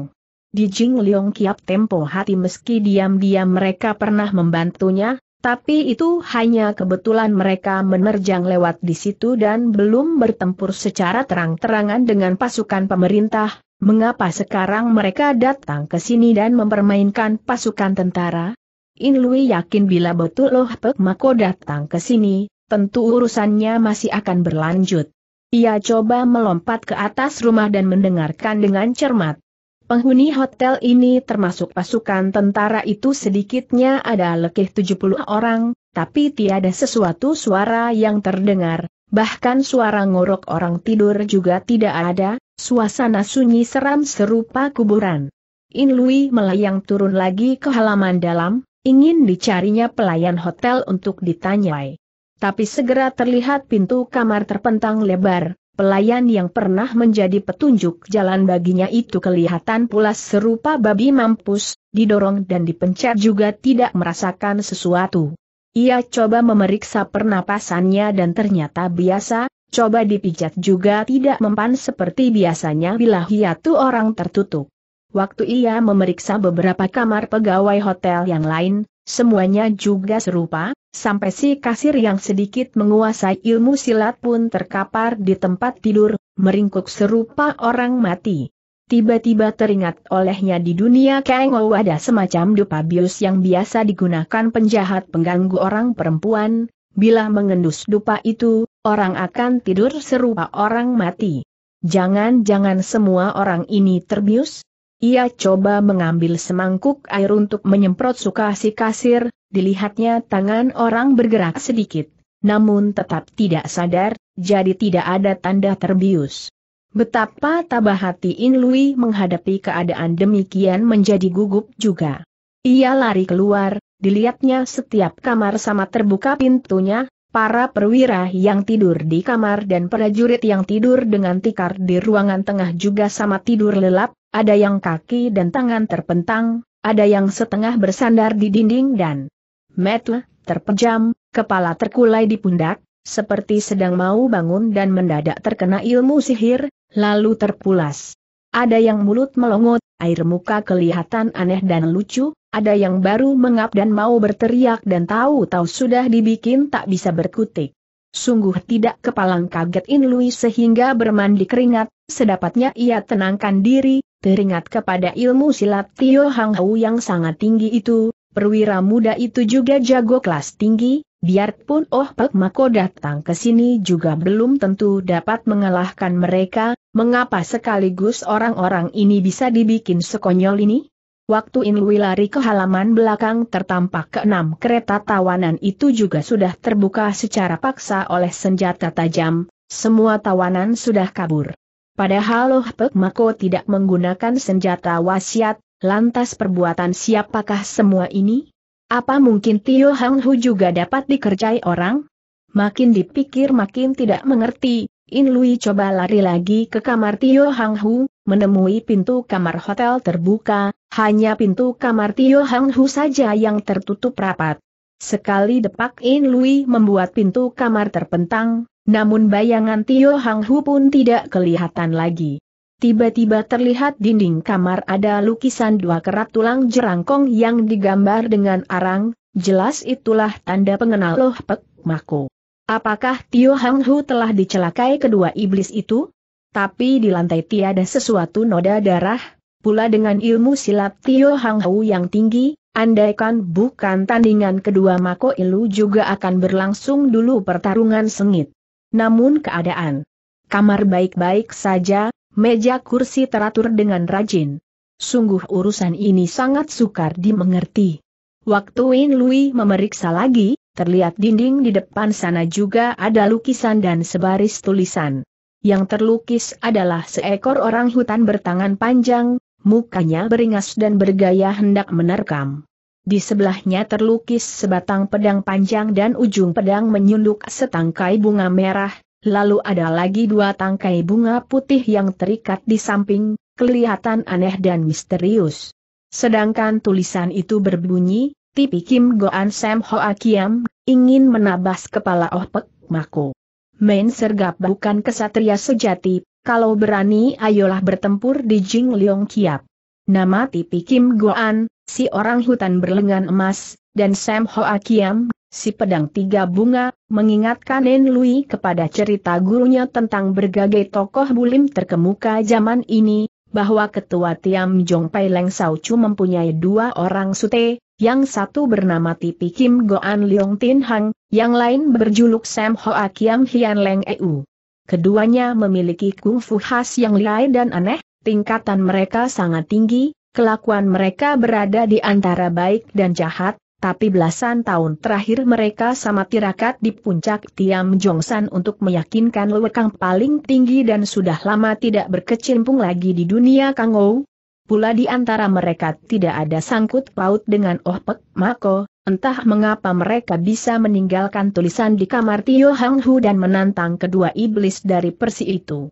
Di Jing Leong kiap tempo hati meski diam-diam mereka pernah membantunya, tapi itu hanya kebetulan mereka menerjang lewat di situ dan belum bertempur secara terang-terangan dengan pasukan pemerintah, mengapa sekarang mereka datang ke sini dan mempermainkan pasukan tentara? In Lui yakin bila betul Loh Pek Mako datang ke sini, tentu urusannya masih akan berlanjut. Ia coba melompat ke atas rumah dan mendengarkan dengan cermat. Penghuni hotel ini termasuk pasukan tentara itu sedikitnya ada lekih 70 orang, tapi tiada sesuatu suara yang terdengar, bahkan suara ngorok orang tidur juga tidak ada, suasana sunyi seram serupa kuburan. In Lui melayang turun lagi ke halaman dalam, ingin dicarinya pelayan hotel untuk ditanyai. Tapi segera terlihat pintu kamar terpentang lebar, Pelayan yang pernah menjadi petunjuk jalan baginya itu kelihatan pula serupa babi mampus, didorong dan dipencet juga tidak merasakan sesuatu. Ia coba memeriksa pernapasannya dan ternyata biasa, coba dipijat juga tidak mempan seperti biasanya bila hiatu orang tertutup. Waktu ia memeriksa beberapa kamar pegawai hotel yang lain, Semuanya juga serupa, sampai si kasir yang sedikit menguasai ilmu silat pun terkapar di tempat tidur, meringkuk serupa orang mati. Tiba-tiba teringat olehnya di dunia Kengo ada semacam dupa bius yang biasa digunakan penjahat pengganggu orang perempuan, bila mengendus dupa itu, orang akan tidur serupa orang mati. Jangan-jangan semua orang ini terbius? Ia coba mengambil semangkuk air untuk menyemprot suka sukasi kasir, dilihatnya tangan orang bergerak sedikit, namun tetap tidak sadar, jadi tidak ada tanda terbius. Betapa tabah hati In Lui menghadapi keadaan demikian menjadi gugup juga. Ia lari keluar, dilihatnya setiap kamar sama terbuka pintunya, para perwira yang tidur di kamar dan prajurit yang tidur dengan tikar di ruangan tengah juga sama tidur lelap, ada yang kaki dan tangan terpentang, ada yang setengah bersandar di dinding dan metel, terpejam, kepala terkulai di pundak, seperti sedang mau bangun dan mendadak terkena ilmu sihir, lalu terpulas. Ada yang mulut melongot, air muka kelihatan aneh dan lucu, ada yang baru mengap dan mau berteriak dan tahu-tahu sudah dibikin tak bisa berkutik. Sungguh tidak kepalang kaget In Lui sehingga bermandi keringat, sedapatnya ia tenangkan diri, teringat kepada ilmu silat Tio Hang Hau yang sangat tinggi itu, perwira muda itu juga jago kelas tinggi, Biarpun Oh Pek Mako datang ke sini juga belum tentu dapat mengalahkan mereka, mengapa sekaligus orang-orang ini bisa dibikin sekonyol ini? Waktu Inlui lari ke halaman belakang tertampak keenam kereta tawanan itu juga sudah terbuka secara paksa oleh senjata tajam, semua tawanan sudah kabur. Padahal Oh Pek Mako tidak menggunakan senjata wasiat, lantas perbuatan siapakah semua ini? Apa mungkin Tio Hang Hu juga dapat dikerjai orang? Makin dipikir makin tidak mengerti, In Lui coba lari lagi ke kamar Tio Hang Hu, menemui pintu kamar hotel terbuka, hanya pintu kamar Tio Hang Hu saja yang tertutup rapat. Sekali depak In Lui membuat pintu kamar terpentang, namun bayangan Tio Hang Hu pun tidak kelihatan lagi. Tiba-tiba terlihat dinding kamar ada lukisan dua kerat tulang jerangkong yang digambar dengan arang, jelas itulah tanda pengenal Loh Pek Mako. Apakah Tio Hang Hu telah dicelakai kedua iblis itu? Tapi di lantai tiada sesuatu noda darah, pula dengan ilmu silat Tio Hang Hu yang tinggi, andaikan bukan tandingan kedua Mako Ilu juga akan berlangsung dulu pertarungan sengit. Namun keadaan kamar baik-baik saja, meja kursi teratur dengan rajin. Sungguh urusan ini sangat sukar dimengerti. Waktu Win Lui memeriksa lagi, terlihat dinding di depan sana juga ada lukisan dan sebaris tulisan. Yang terlukis adalah seekor orang hutan bertangan panjang, mukanya beringas dan bergaya hendak menerkam. Di sebelahnya terlukis sebatang pedang panjang dan ujung pedang menyunduk setangkai bunga merah, Lalu ada lagi dua tangkai bunga putih yang terikat di samping, kelihatan aneh dan misterius. Sedangkan tulisan itu berbunyi, Tipi Kim Goan Sam Hoa Kiam, ingin menabas kepala Oh Pek Mako. Main sergap bukan kesatria sejati, kalau berani ayolah bertempur di Jing Leong Kiap. Nama Tipi Kim Goan, si orang hutan berlengan emas, dan Sam Hoa Kiam, si pedang tiga bunga, mengingatkan Nen Lui kepada cerita gurunya tentang berbagai tokoh bulim terkemuka zaman ini, bahwa ketua Tiam Jong Pai Leng Sao Chu mempunyai dua orang sute, yang satu bernama Tipi Kim Goan Leong Tin Hang, yang lain berjuluk Sam Hoa Kiam Hian Leng Eu. Keduanya memiliki kungfu khas yang liai dan aneh, tingkatan mereka sangat tinggi, kelakuan mereka berada di antara baik dan jahat, tapi belasan tahun terakhir mereka sama tirakat di puncak Tiam Jongsan untuk meyakinkan lewekang paling tinggi dan sudah lama tidak berkecimpung lagi di dunia Kangou. Pula di antara mereka tidak ada sangkut paut dengan Oh Pek Mako, entah mengapa mereka bisa meninggalkan tulisan di kamar Tio Hang Hu dan menantang kedua iblis dari Persi itu.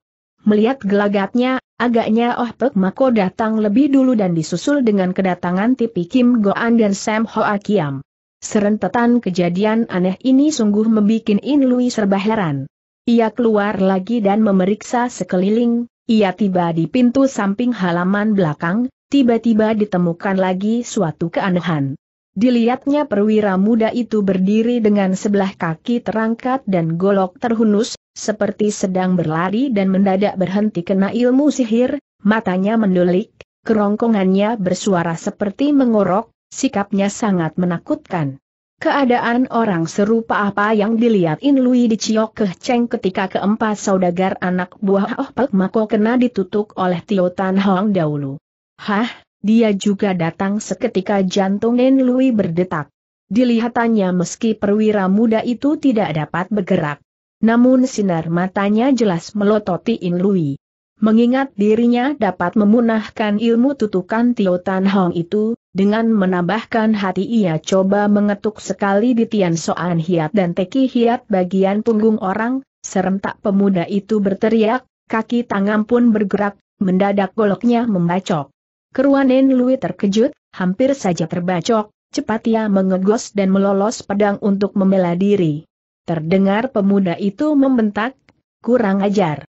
Melihat gelagatnya, agaknya Oh Pek Mako datang lebih dulu dan disusul dengan kedatangan Tipi Kim Goan dan Sam Hoa Kiam. Serentetan kejadian aneh ini sungguh membuat In Lui serba heran. Ia keluar lagi dan memeriksa sekeliling, ia tiba di pintu samping halaman belakang, tiba-tiba ditemukan lagi suatu keanehan. Dilihatnya perwira muda itu berdiri dengan sebelah kaki terangkat dan golok terhunus, seperti sedang berlari dan mendadak berhenti kena ilmu sihir, matanya mendulik, kerongkongannya bersuara seperti mengorok, sikapnya sangat menakutkan. Keadaan orang serupa apa yang dilihat In Lui di Chiok Keh Cheng ketika keempat saudagar anak buah Oh Pek Mako kena ditutup oleh Tio Tan Hong dahulu. Hah, dia juga datang seketika jantung Enlui berdetak. Dilihatannya meski perwira muda itu tidak dapat bergerak. Namun sinar matanya jelas melototi Lui. Mengingat dirinya dapat memunahkan ilmu tutukan Tio Tan Hong itu, dengan menambahkan hati ia coba mengetuk sekali di Tian Soan Hiat dan Teki Hiat bagian punggung orang, serentak pemuda itu berteriak, kaki tangan pun bergerak, mendadak goloknya membacok. Keruanen Lui terkejut, hampir saja terbacok, cepat ia mengegos dan melolos pedang untuk membela diri. Terdengar pemuda itu membentak, kurang ajar.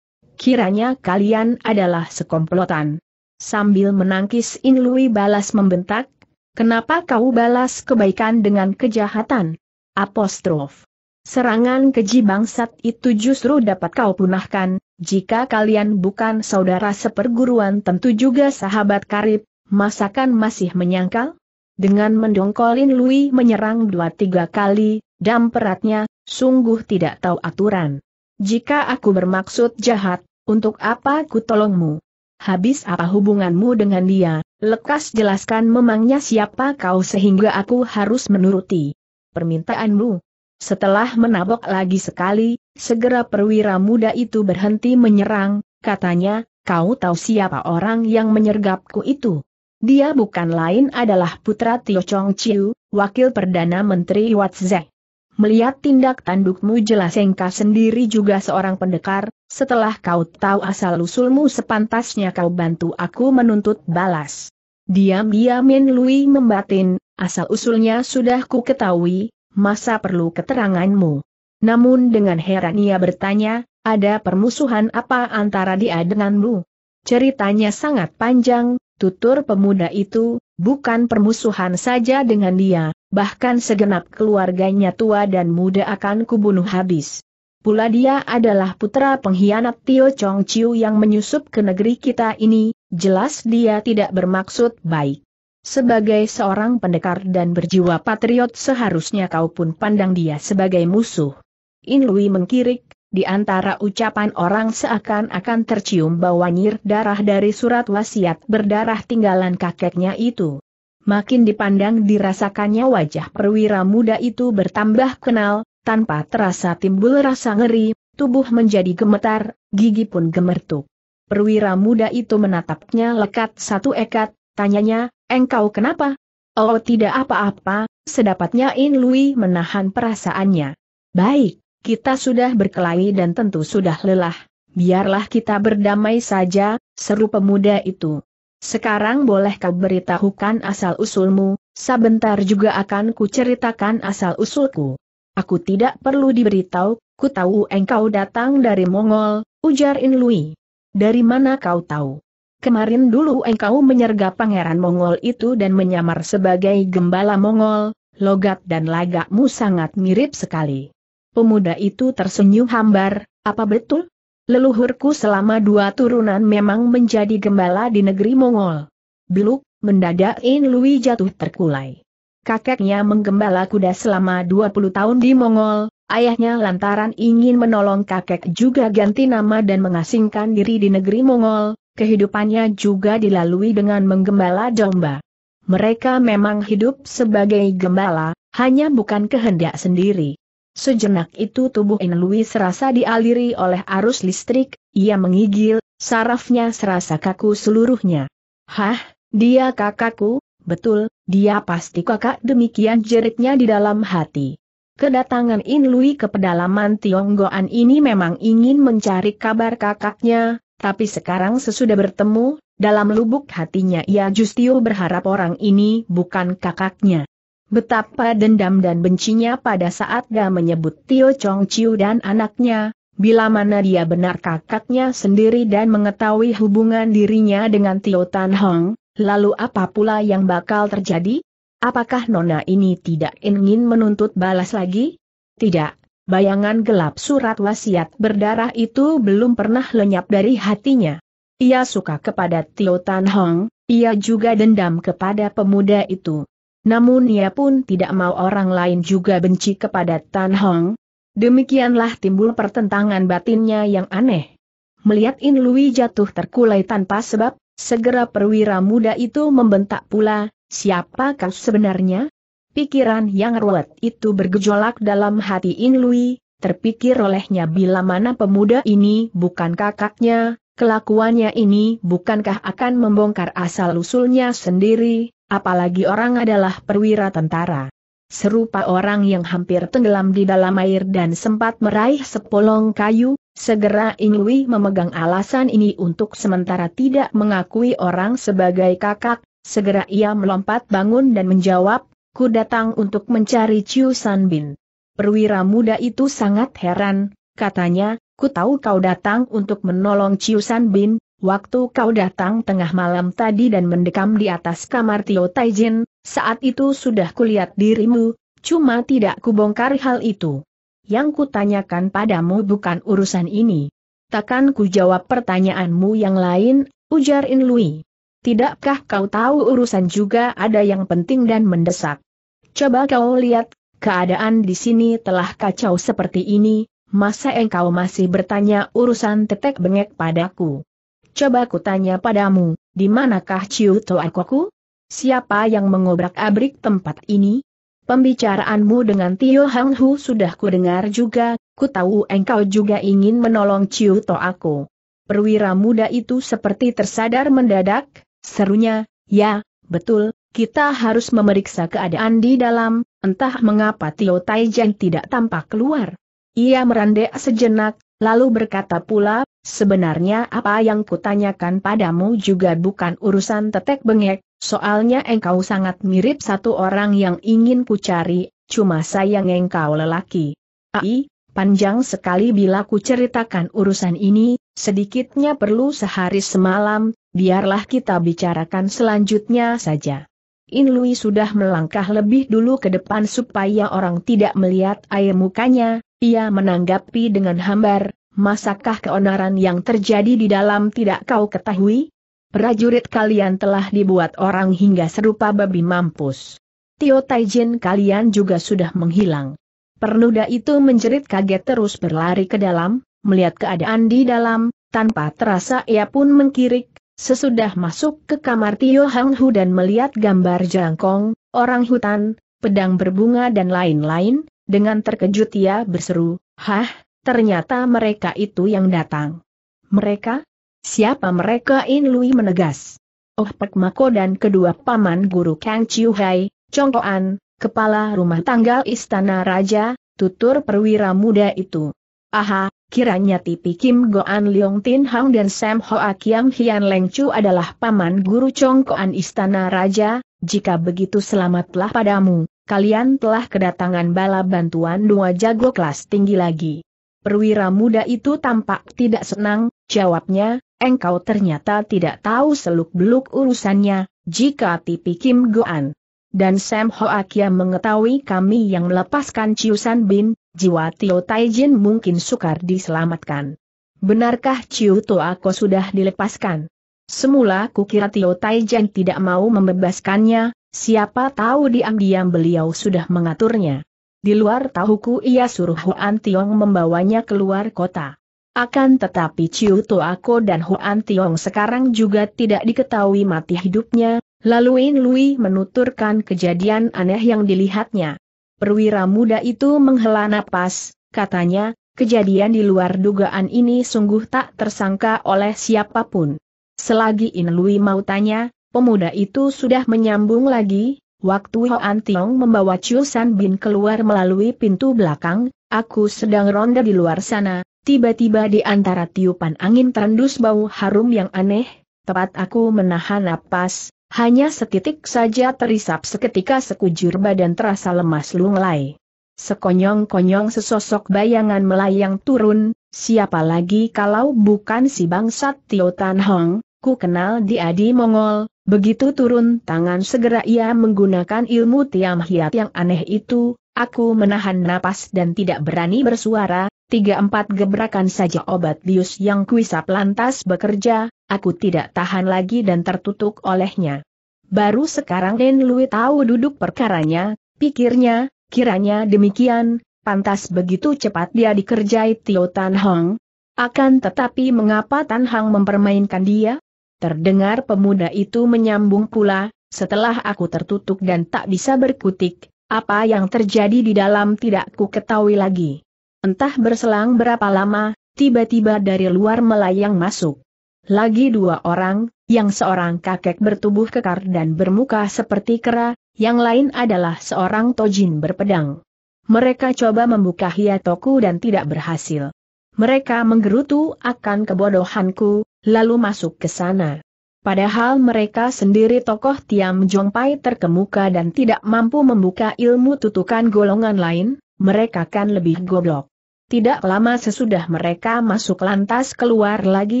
Kiranya kalian adalah sekomplotan. Sambil menangkis In Lui balas membentak, kenapa kau balas kebaikan dengan kejahatan? Apostrof. Serangan keji bangsat itu justru dapat kau punahkan, jika kalian bukan saudara seperguruan tentu juga sahabat karib, masakan masih menyangkal? Dengan mendongkolin Lui menyerang dua tiga kali, dam peratnya, sungguh tidak tahu aturan. Jika aku bermaksud jahat, untuk apa ku tolongmu? Habis apa hubunganmu dengan dia, lekas jelaskan memangnya siapa kau sehingga aku harus menuruti permintaanmu. Setelah menabok lagi sekali, Segera perwira muda itu berhenti menyerang, katanya, kau tahu siapa orang yang menyergapku itu? Dia bukan lain adalah putra Tio Chong Chiu, wakil Perdana Menteri Watzek. Melihat tindak tandukmu jelas engkau sendiri juga seorang pendekar, setelah kau tahu asal-usulmu sepantasnya kau bantu aku menuntut balas. Diam-diamin Lui membatin, asal-usulnya sudah ku ketahui, masa perlu keteranganmu. Namun dengan heran ia bertanya, ada permusuhan apa antara dia denganmu? Ceritanya sangat panjang, tutur pemuda itu, bukan permusuhan saja dengan dia, bahkan segenap keluarganya tua dan muda akan kubunuh habis. Pula dia adalah putra pengkhianat Tio Chong Chiu yang menyusup ke negeri kita ini, jelas dia tidak bermaksud baik. Sebagai seorang pendekar dan berjiwa patriot seharusnya kau pun pandang dia sebagai musuh. In Lui mengkirik, di antara ucapan orang seakan-akan tercium bau nyir darah dari surat wasiat berdarah tinggalan kakeknya itu. Makin dipandang dirasakannya wajah perwira muda itu bertambah kenal, tanpa terasa timbul rasa ngeri, tubuh menjadi gemetar, gigi pun gemertuk. Perwira muda itu menatapnya lekat satu ekat, tanyanya, engkau kenapa? Oh tidak apa-apa, sedapatnya In Lui menahan perasaannya. Baik, kita sudah berkelahi dan tentu sudah lelah, biarlah kita berdamai saja, seru pemuda itu. Sekarang boleh kau beritahukan asal-usulmu, sebentar juga akan kuceritakan asal-usulku. Aku tidak perlu diberitahu, ku tahu engkau datang dari Mongol, ujar Inlui. Dari mana kau tahu? Kemarin dulu engkau menyergap pangeran Mongol itu dan menyamar sebagai gembala Mongol, logat dan lagakmu sangat mirip sekali. Pemuda itu tersenyum hambar, apa betul? Leluhurku selama dua turunan memang menjadi gembala di negeri Mongol. Beluk, mendadak In Lui jatuh terkulai. Kakeknya menggembala kuda selama 20 tahun di Mongol, ayahnya lantaran ingin menolong kakek juga ganti nama dan mengasingkan diri di negeri Mongol, kehidupannya juga dilalui dengan menggembala domba. Mereka memang hidup sebagai gembala, hanya bukan kehendak sendiri. Sejenak itu tubuh Inelui serasa dialiri oleh arus listrik, ia mengigil, sarafnya serasa kaku seluruhnya. Hah, dia kakakku, betul, dia pasti kakak demikian jeritnya di dalam hati. Kedatangan Inlui ke pedalaman Tionggoan ini memang ingin mencari kabar kakaknya, tapi sekarang sesudah bertemu, dalam lubuk hatinya ia justru berharap orang ini bukan kakaknya. Betapa dendam dan bencinya pada saat dia menyebut Tio Chong Chiu dan anaknya, bila mana dia benar kakaknya sendiri dan mengetahui hubungan dirinya dengan Tio Tan Hong, lalu apa pula yang bakal terjadi? Apakah Nona ini tidak ingin menuntut balas lagi? Tidak, bayangan gelap surat wasiat berdarah itu belum pernah lenyap dari hatinya. Ia suka kepada Tio Tan Hong, ia juga dendam kepada pemuda itu. Namun ia pun tidak mau orang lain juga benci kepada Tan Hong. Demikianlah timbul pertentangan batinnya yang aneh. Melihat In Lui jatuh terkulai tanpa sebab, segera perwira muda itu membentak pula, siapa kau sebenarnya? Pikiran yang ruwet itu bergejolak dalam hati In Lui, terpikir olehnya bila mana pemuda ini bukan kakaknya, kelakuannya ini bukankah akan membongkar asal-usulnya sendiri, apalagi orang adalah perwira tentara. Serupa orang yang hampir tenggelam di dalam air dan sempat meraih sepolong kayu, segera Inui memegang alasan ini untuk sementara tidak mengakui orang sebagai kakak, segera ia melompat bangun dan menjawab, ku datang untuk mencari Chiu San Bin. Perwira muda itu sangat heran, katanya, ku tahu kau datang untuk menolong Chiu San Bin, Waktu kau datang tengah malam tadi dan mendekam di atas kamar Tio Taijin, saat itu sudah kulihat dirimu, cuma tidak kubongkar hal itu. Yang kutanyakan padamu bukan urusan ini. Takkan ku jawab pertanyaanmu yang lain, ujar In Lui. Tidakkah kau tahu urusan juga ada yang penting dan mendesak? Coba kau lihat, keadaan di sini telah kacau seperti ini, masa engkau masih bertanya urusan tetek bengek padaku? Coba kutanya tanya padamu, di manakah Ciu Toakoku? Siapa yang mengobrak-abrik tempat ini? Pembicaraanmu dengan Tio Hang Hu sudah kudengar juga, ku tahu engkau juga ingin menolong Ciu Toaku. Perwira muda itu seperti tersadar mendadak, serunya, ya, betul, kita harus memeriksa keadaan di dalam, entah mengapa Tio Taijan tidak tampak keluar. Ia merandek sejenak, Lalu berkata pula, sebenarnya apa yang kutanyakan padamu juga bukan urusan tetek bengek, soalnya engkau sangat mirip satu orang yang ingin ku cari, cuma sayang engkau lelaki. Ai, panjang sekali bila ku ceritakan urusan ini, sedikitnya perlu sehari semalam, biarlah kita bicarakan selanjutnya saja. In Lui sudah melangkah lebih dulu ke depan supaya orang tidak melihat air mukanya, ia menanggapi dengan hambar, masakah keonaran yang terjadi di dalam tidak kau ketahui? Prajurit kalian telah dibuat orang hingga serupa babi mampus. Tio Taijin kalian juga sudah menghilang. Pernuda itu menjerit kaget terus berlari ke dalam, melihat keadaan di dalam, tanpa terasa ia pun mengkirik, Sesudah masuk ke kamar Tio Hang Hu dan melihat gambar jangkong, orang hutan, pedang berbunga dan lain-lain, dengan terkejut ia berseru, Hah, ternyata mereka itu yang datang. Mereka? Siapa mereka In Lui menegas. Oh Pek Mako dan kedua paman guru Kang Chiu Hai, Congkoan, kepala rumah tangga istana raja, tutur perwira muda itu. Aha, kiranya Tipi Kim Goan Leong Tin Hang dan Sam Hoa Kiam Hian Leng Chu adalah paman guru Congkoan istana raja, jika begitu selamatlah padamu kalian telah kedatangan bala bantuan dua jago kelas tinggi lagi. Perwira muda itu tampak tidak senang, jawabnya, engkau ternyata tidak tahu seluk-beluk urusannya, jika tipi Kim Goan. Dan Sam Hoakia mengetahui kami yang melepaskan Ciusan Bin, jiwa Tio Taijin mungkin sukar diselamatkan. Benarkah Chiu Toako sudah dilepaskan? Semula kukira Tio Taijin tidak mau membebaskannya, Siapa tahu diam-diam beliau sudah mengaturnya. Di luar tahuku ia suruh Huan Tiong membawanya keluar kota. Akan tetapi Ciu Toako dan Huan Tiong sekarang juga tidak diketahui mati hidupnya, lalu In Lui menuturkan kejadian aneh yang dilihatnya. Perwira muda itu menghela napas, katanya, kejadian di luar dugaan ini sungguh tak tersangka oleh siapapun. Selagi In Lui mau tanya, Pemuda itu sudah menyambung lagi, waktu Hoan Tiong membawa Chiu Bin keluar melalui pintu belakang, aku sedang ronda di luar sana, tiba-tiba di antara tiupan angin terendus bau harum yang aneh, tepat aku menahan napas, hanya setitik saja terisap seketika sekujur badan terasa lemas lunglai. Sekonyong-konyong sesosok bayangan melayang turun, siapa lagi kalau bukan si bangsat Tio Tan Hong, Ku kenal di Adi Mongol, begitu turun tangan segera ia menggunakan ilmu tiam hiat yang aneh itu, aku menahan napas dan tidak berani bersuara, tiga empat gebrakan saja obat bius yang kuisap lantas bekerja, aku tidak tahan lagi dan tertutup olehnya. Baru sekarang Nen Lui tahu duduk perkaranya, pikirnya, kiranya demikian, pantas begitu cepat dia dikerjai Tio Tan Hong. Akan tetapi mengapa Tan Hang mempermainkan dia? Terdengar pemuda itu menyambung pula, setelah aku tertutup dan tak bisa berkutik, apa yang terjadi di dalam tidak ku ketahui lagi. Entah berselang berapa lama, tiba-tiba dari luar melayang masuk. Lagi dua orang, yang seorang kakek bertubuh kekar dan bermuka seperti kera, yang lain adalah seorang tojin berpedang. Mereka coba membuka hiatoku dan tidak berhasil mereka menggerutu akan kebodohanku, lalu masuk ke sana. Padahal mereka sendiri tokoh Tiam Jongpai terkemuka dan tidak mampu membuka ilmu tutukan golongan lain, mereka kan lebih goblok. Tidak lama sesudah mereka masuk lantas keluar lagi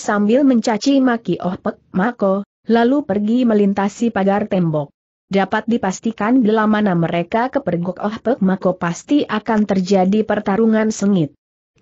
sambil mencaci maki Oh Pek Mako, lalu pergi melintasi pagar tembok. Dapat dipastikan bila mana mereka kepergok Oh Pek Mako pasti akan terjadi pertarungan sengit.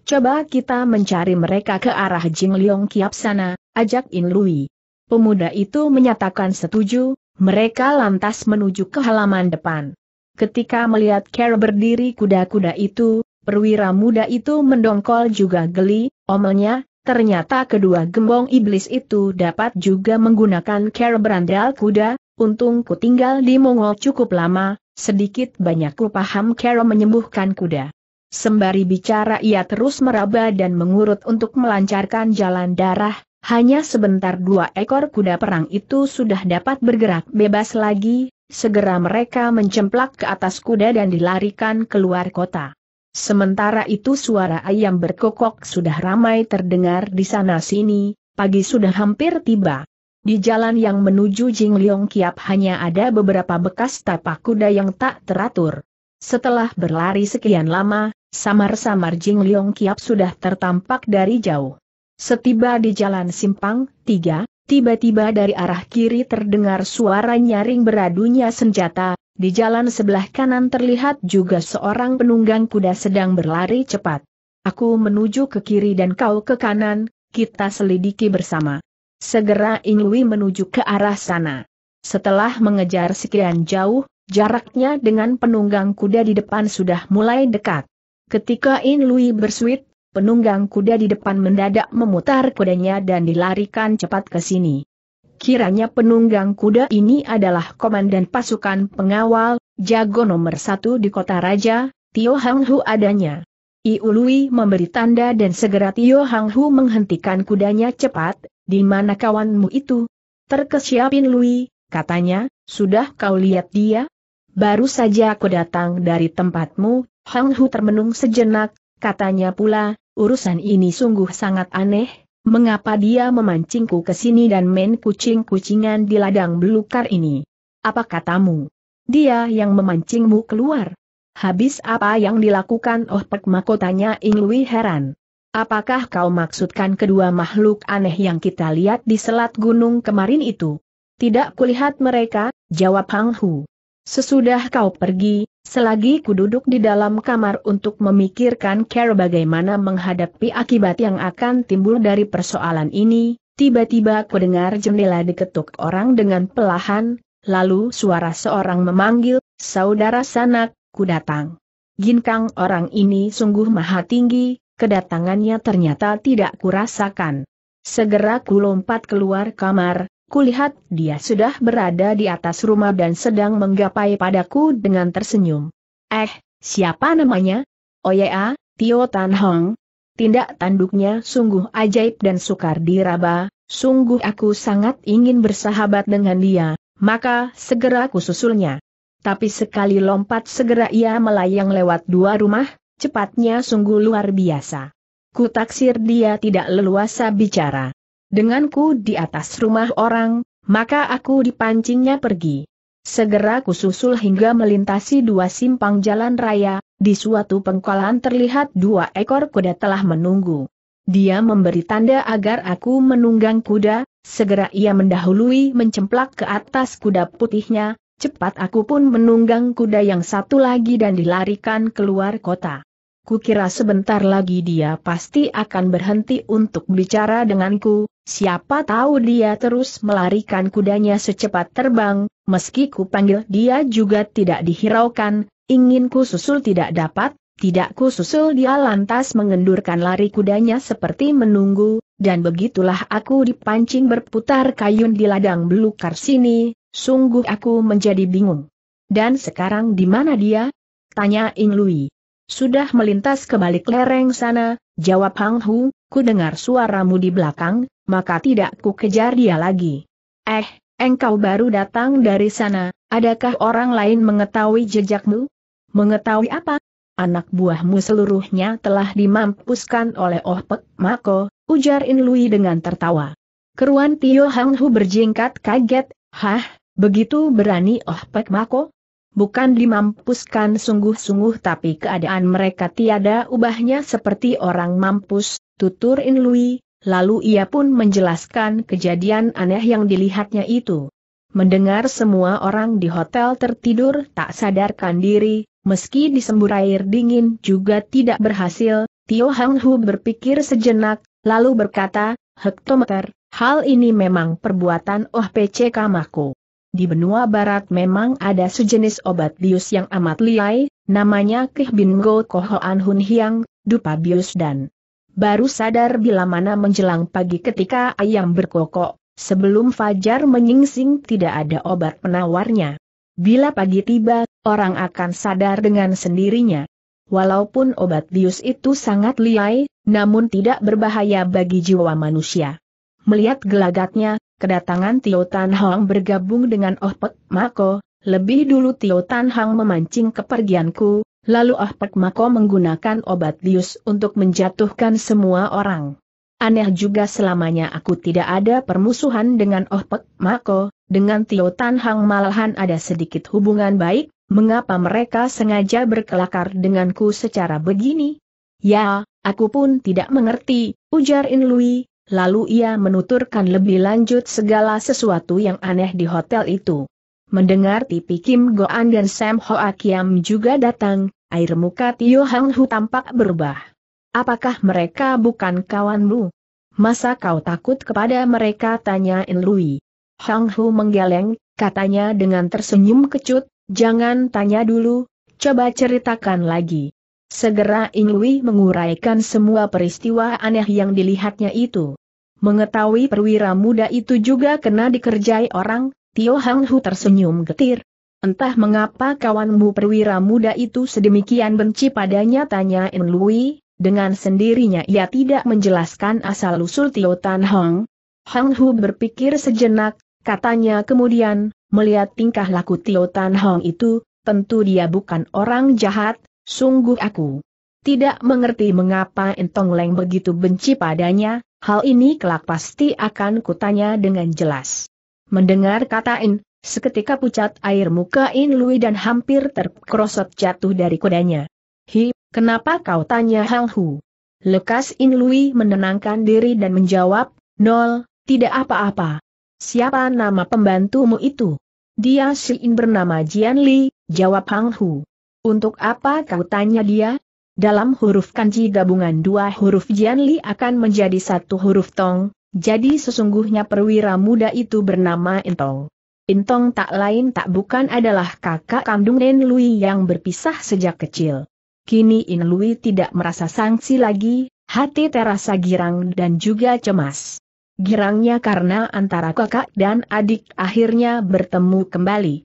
Coba kita mencari mereka ke arah Jing Liong Kiap sana, ajak In Lui. Pemuda itu menyatakan setuju, mereka lantas menuju ke halaman depan. Ketika melihat Kera berdiri kuda-kuda itu, perwira muda itu mendongkol juga geli, omelnya, ternyata kedua gembong iblis itu dapat juga menggunakan Kera berandal kuda, untung ku tinggal di Mongol cukup lama, sedikit banyak ku paham Kera menyembuhkan kuda. Sembari bicara ia terus meraba dan mengurut untuk melancarkan jalan darah, hanya sebentar dua ekor kuda perang itu sudah dapat bergerak bebas lagi, segera mereka mencemplak ke atas kuda dan dilarikan keluar kota. Sementara itu suara ayam berkokok sudah ramai terdengar di sana-sini, pagi sudah hampir tiba. Di jalan yang menuju Jingliong Kiap hanya ada beberapa bekas tapak kuda yang tak teratur. Setelah berlari sekian lama, samar-samar Jing Liong Kiap sudah tertampak dari jauh. Setiba di jalan simpang, tiga, tiba-tiba dari arah kiri terdengar suara nyaring beradunya senjata, di jalan sebelah kanan terlihat juga seorang penunggang kuda sedang berlari cepat. Aku menuju ke kiri dan kau ke kanan, kita selidiki bersama. Segera Ing Lui menuju ke arah sana. Setelah mengejar sekian jauh, Jaraknya dengan penunggang kuda di depan sudah mulai dekat. Ketika In Lui bersuit, penunggang kuda di depan mendadak memutar kudanya dan dilarikan cepat ke sini. Kiranya penunggang kuda ini adalah komandan pasukan pengawal, jago nomor satu di kota raja, Tio Hang Hu adanya. Lui memberi tanda dan segera Tio Hang Hu menghentikan kudanya cepat, di mana kawanmu itu? Terkesiapin Lui, katanya, sudah kau lihat dia? Baru saja aku datang dari tempatmu, Hang Hu termenung sejenak, katanya pula, urusan ini sungguh sangat aneh, mengapa dia memancingku ke sini dan main kucing-kucingan di ladang belukar ini? Apa katamu? Dia yang memancingmu keluar. Habis apa yang dilakukan Oh Pek makotanya Ing Lui heran. Apakah kau maksudkan kedua makhluk aneh yang kita lihat di selat gunung kemarin itu? Tidak kulihat mereka, jawab Hang Hu. Sesudah kau pergi, selagi ku duduk di dalam kamar untuk memikirkan cara bagaimana menghadapi akibat yang akan timbul dari persoalan ini, tiba-tiba ku dengar jendela diketuk orang dengan pelahan, lalu suara seorang memanggil, saudara sanak, ku datang. Ginkang orang ini sungguh maha tinggi, kedatangannya ternyata tidak kurasakan. Segera ku lompat keluar kamar, Kulihat dia sudah berada di atas rumah dan sedang menggapai padaku dengan tersenyum. Eh, siapa namanya? Oh ya, Tio Tan Hong. Tindak tanduknya sungguh ajaib dan sukar diraba, sungguh aku sangat ingin bersahabat dengan dia, maka segera aku susulnya. Tapi sekali lompat segera ia melayang lewat dua rumah, cepatnya sungguh luar biasa. Ku taksir dia tidak leluasa bicara denganku di atas rumah orang, maka aku dipancingnya pergi. Segera kususul hingga melintasi dua simpang jalan raya, di suatu pengkolan terlihat dua ekor kuda telah menunggu. Dia memberi tanda agar aku menunggang kuda, segera ia mendahului mencemplak ke atas kuda putihnya, cepat aku pun menunggang kuda yang satu lagi dan dilarikan keluar kota. Kukira sebentar lagi dia pasti akan berhenti untuk bicara denganku, Siapa tahu dia terus melarikan kudanya secepat terbang, meski ku panggil dia juga tidak dihiraukan, ingin ku susul tidak dapat, tidak ku susul dia lantas mengendurkan lari kudanya seperti menunggu, dan begitulah aku dipancing berputar kayun di ladang belukar sini, sungguh aku menjadi bingung. Dan sekarang di mana dia? Tanya Ing Lui. Sudah melintas ke balik lereng sana, jawab Hang Hu, ku dengar suaramu di belakang, maka tidak ku kejar dia lagi. Eh, engkau baru datang dari sana, adakah orang lain mengetahui jejakmu? Mengetahui apa? Anak buahmu seluruhnya telah dimampuskan oleh Oh Pek Mako, ujar In Lui dengan tertawa. Keruan Tio Hang Hu berjingkat kaget, hah, begitu berani Oh Pek Mako? bukan dimampuskan sungguh-sungguh tapi keadaan mereka tiada ubahnya seperti orang mampus, tutur In Lui, Lalu ia pun menjelaskan kejadian aneh yang dilihatnya itu. Mendengar semua orang di hotel tertidur tak sadarkan diri, meski disembur air dingin juga tidak berhasil, Tio Hang Hu berpikir sejenak, lalu berkata, Hektometer, hal ini memang perbuatan Oh PC Kamako. Di benua barat memang ada sejenis obat bius yang amat liai, namanya Kih Bin Go Kohoan Hun Hiang, Dupa Bius dan baru sadar bila mana menjelang pagi ketika ayam berkokok, sebelum fajar menyingsing tidak ada obat penawarnya. Bila pagi tiba, orang akan sadar dengan sendirinya. Walaupun obat bius itu sangat liai, namun tidak berbahaya bagi jiwa manusia. Melihat gelagatnya, kedatangan Tio Tan Hong bergabung dengan Oh Pek Mako, lebih dulu Tio Tan Hong memancing kepergianku, Lalu Pek Mako menggunakan obat lius untuk menjatuhkan semua orang. Aneh juga selamanya aku tidak ada permusuhan dengan Pek Mako, dengan Tio Tan Hang malahan ada sedikit hubungan baik, mengapa mereka sengaja berkelakar denganku secara begini? Ya, aku pun tidak mengerti, ujar In Lui, lalu ia menuturkan lebih lanjut segala sesuatu yang aneh di hotel itu. Mendengar Tipi Kim Goan dan Sam Hoa Kiam juga datang, air muka Tio Hang Hu tampak berubah. Apakah mereka bukan kawanmu? Masa kau takut kepada mereka? Tanya In Lui. Hang Hu menggeleng, katanya dengan tersenyum kecut, jangan tanya dulu, coba ceritakan lagi. Segera In Lui menguraikan semua peristiwa aneh yang dilihatnya itu. Mengetahui perwira muda itu juga kena dikerjai orang, Tio Hang Hu tersenyum getir, Entah mengapa kawanmu perwira muda itu sedemikian benci padanya tanya In Lui, dengan sendirinya ia tidak menjelaskan asal-usul Tio Tan Hong. Hang Hu berpikir sejenak, katanya kemudian, melihat tingkah laku Tio Tan Hong itu, tentu dia bukan orang jahat, sungguh aku. Tidak mengerti mengapa Tong Leng begitu benci padanya, hal ini kelak pasti akan kutanya dengan jelas. Mendengar kata In, Seketika pucat air muka In Lui dan hampir terkrosot jatuh dari kudanya. Hi, kenapa kau tanya Hang Hu? Lekas In Lui menenangkan diri dan menjawab, Nol, tidak apa-apa. Siapa nama pembantumu itu? Dia si In bernama Jian Li, jawab Hang Hu. Untuk apa kau tanya dia? Dalam huruf kanji gabungan dua huruf Jian Li akan menjadi satu huruf Tong, jadi sesungguhnya perwira muda itu bernama Tong. Pintong tak lain tak bukan adalah kakak kandung Nen Lui yang berpisah sejak kecil. Kini In Lui tidak merasa sangsi lagi, hati terasa girang dan juga cemas. Girangnya karena antara kakak dan adik akhirnya bertemu kembali.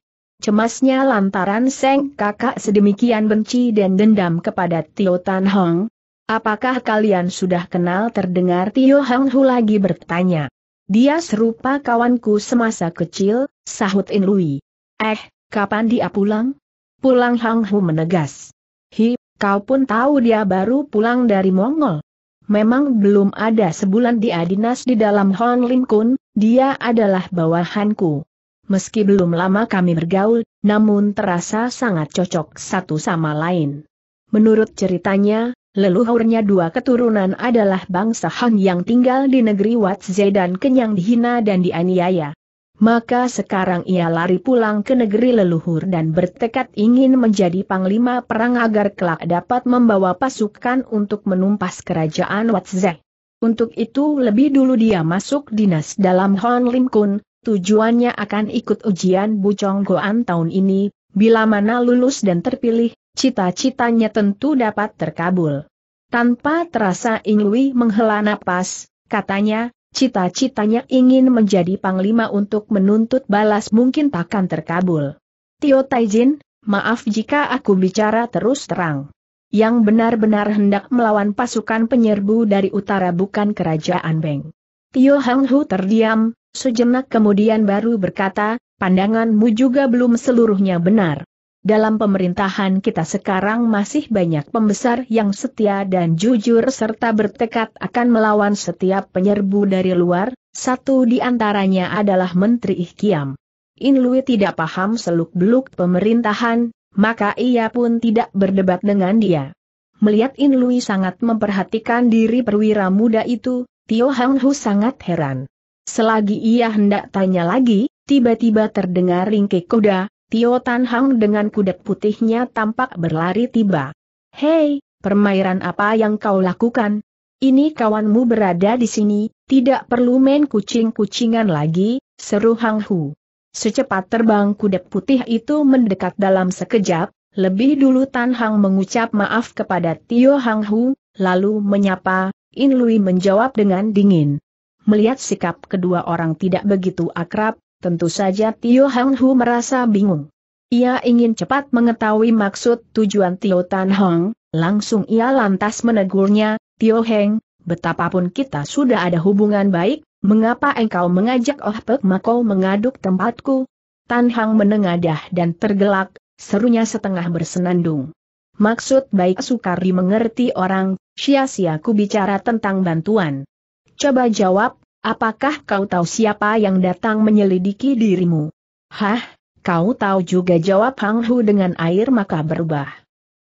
Cemasnya lantaran Seng kakak sedemikian benci dan dendam kepada Tio Tan Hong. Apakah kalian sudah kenal terdengar Tio Hong Hu lagi bertanya. Dia serupa kawanku semasa kecil, sahut In Lui. Eh, kapan dia pulang? Pulang Hang Hu menegas. Hi, kau pun tahu dia baru pulang dari Mongol. Memang belum ada sebulan dia dinas di dalam Hon Lim Kun, dia adalah bawahanku. Meski belum lama kami bergaul, namun terasa sangat cocok satu sama lain. Menurut ceritanya, Leluhurnya dua keturunan adalah bangsa Han yang tinggal di negeri Watze dan kenyang dihina dan dianiaya. Maka sekarang ia lari pulang ke negeri leluhur dan bertekad ingin menjadi panglima perang agar kelak dapat membawa pasukan untuk menumpas kerajaan Watze. Untuk itu lebih dulu dia masuk dinas dalam Hon Lim Kun, tujuannya akan ikut ujian Bu Chong Goan tahun ini, bila mana lulus dan terpilih, cita-citanya tentu dapat terkabul. Tanpa terasa Inui menghela napas, katanya, cita-citanya ingin menjadi panglima untuk menuntut balas mungkin takkan terkabul. Tio Taijin, maaf jika aku bicara terus terang. Yang benar-benar hendak melawan pasukan penyerbu dari utara bukan kerajaan Beng. Tio Hang Hu terdiam, sejenak kemudian baru berkata, pandanganmu juga belum seluruhnya benar. Dalam pemerintahan kita sekarang masih banyak pembesar yang setia dan jujur serta bertekad akan melawan setiap penyerbu dari luar, satu di antaranya adalah Menteri Ihkiam. Inlui tidak paham seluk-beluk pemerintahan, maka ia pun tidak berdebat dengan dia. Melihat Inlui sangat memperhatikan diri perwira muda itu, Tio Hang Hu sangat heran. Selagi ia hendak tanya lagi, tiba-tiba terdengar ringkik kuda, Tio Tan Hang dengan kuda putihnya tampak berlari tiba. Hei, permainan apa yang kau lakukan? Ini kawanmu berada di sini, tidak perlu main kucing-kucingan lagi, seru Hang Hu. Secepat terbang kuda putih itu mendekat dalam sekejap, lebih dulu Tan Hang mengucap maaf kepada Tio Hang Hu, lalu menyapa, In Lui menjawab dengan dingin. Melihat sikap kedua orang tidak begitu akrab, tentu saja Tio Hang Hu merasa bingung. Ia ingin cepat mengetahui maksud tujuan Tio Tan Hong, langsung ia lantas menegurnya, Tio Heng, betapapun kita sudah ada hubungan baik, mengapa engkau mengajak Oh Pek Mako mengaduk tempatku? Tan Hang menengadah dan tergelak, serunya setengah bersenandung. Maksud baik Sukari mengerti orang, sia-sia ku bicara tentang bantuan. Coba jawab, Apakah kau tahu siapa yang datang menyelidiki dirimu? Hah, kau tahu juga jawab Hang Hu dengan air maka berubah.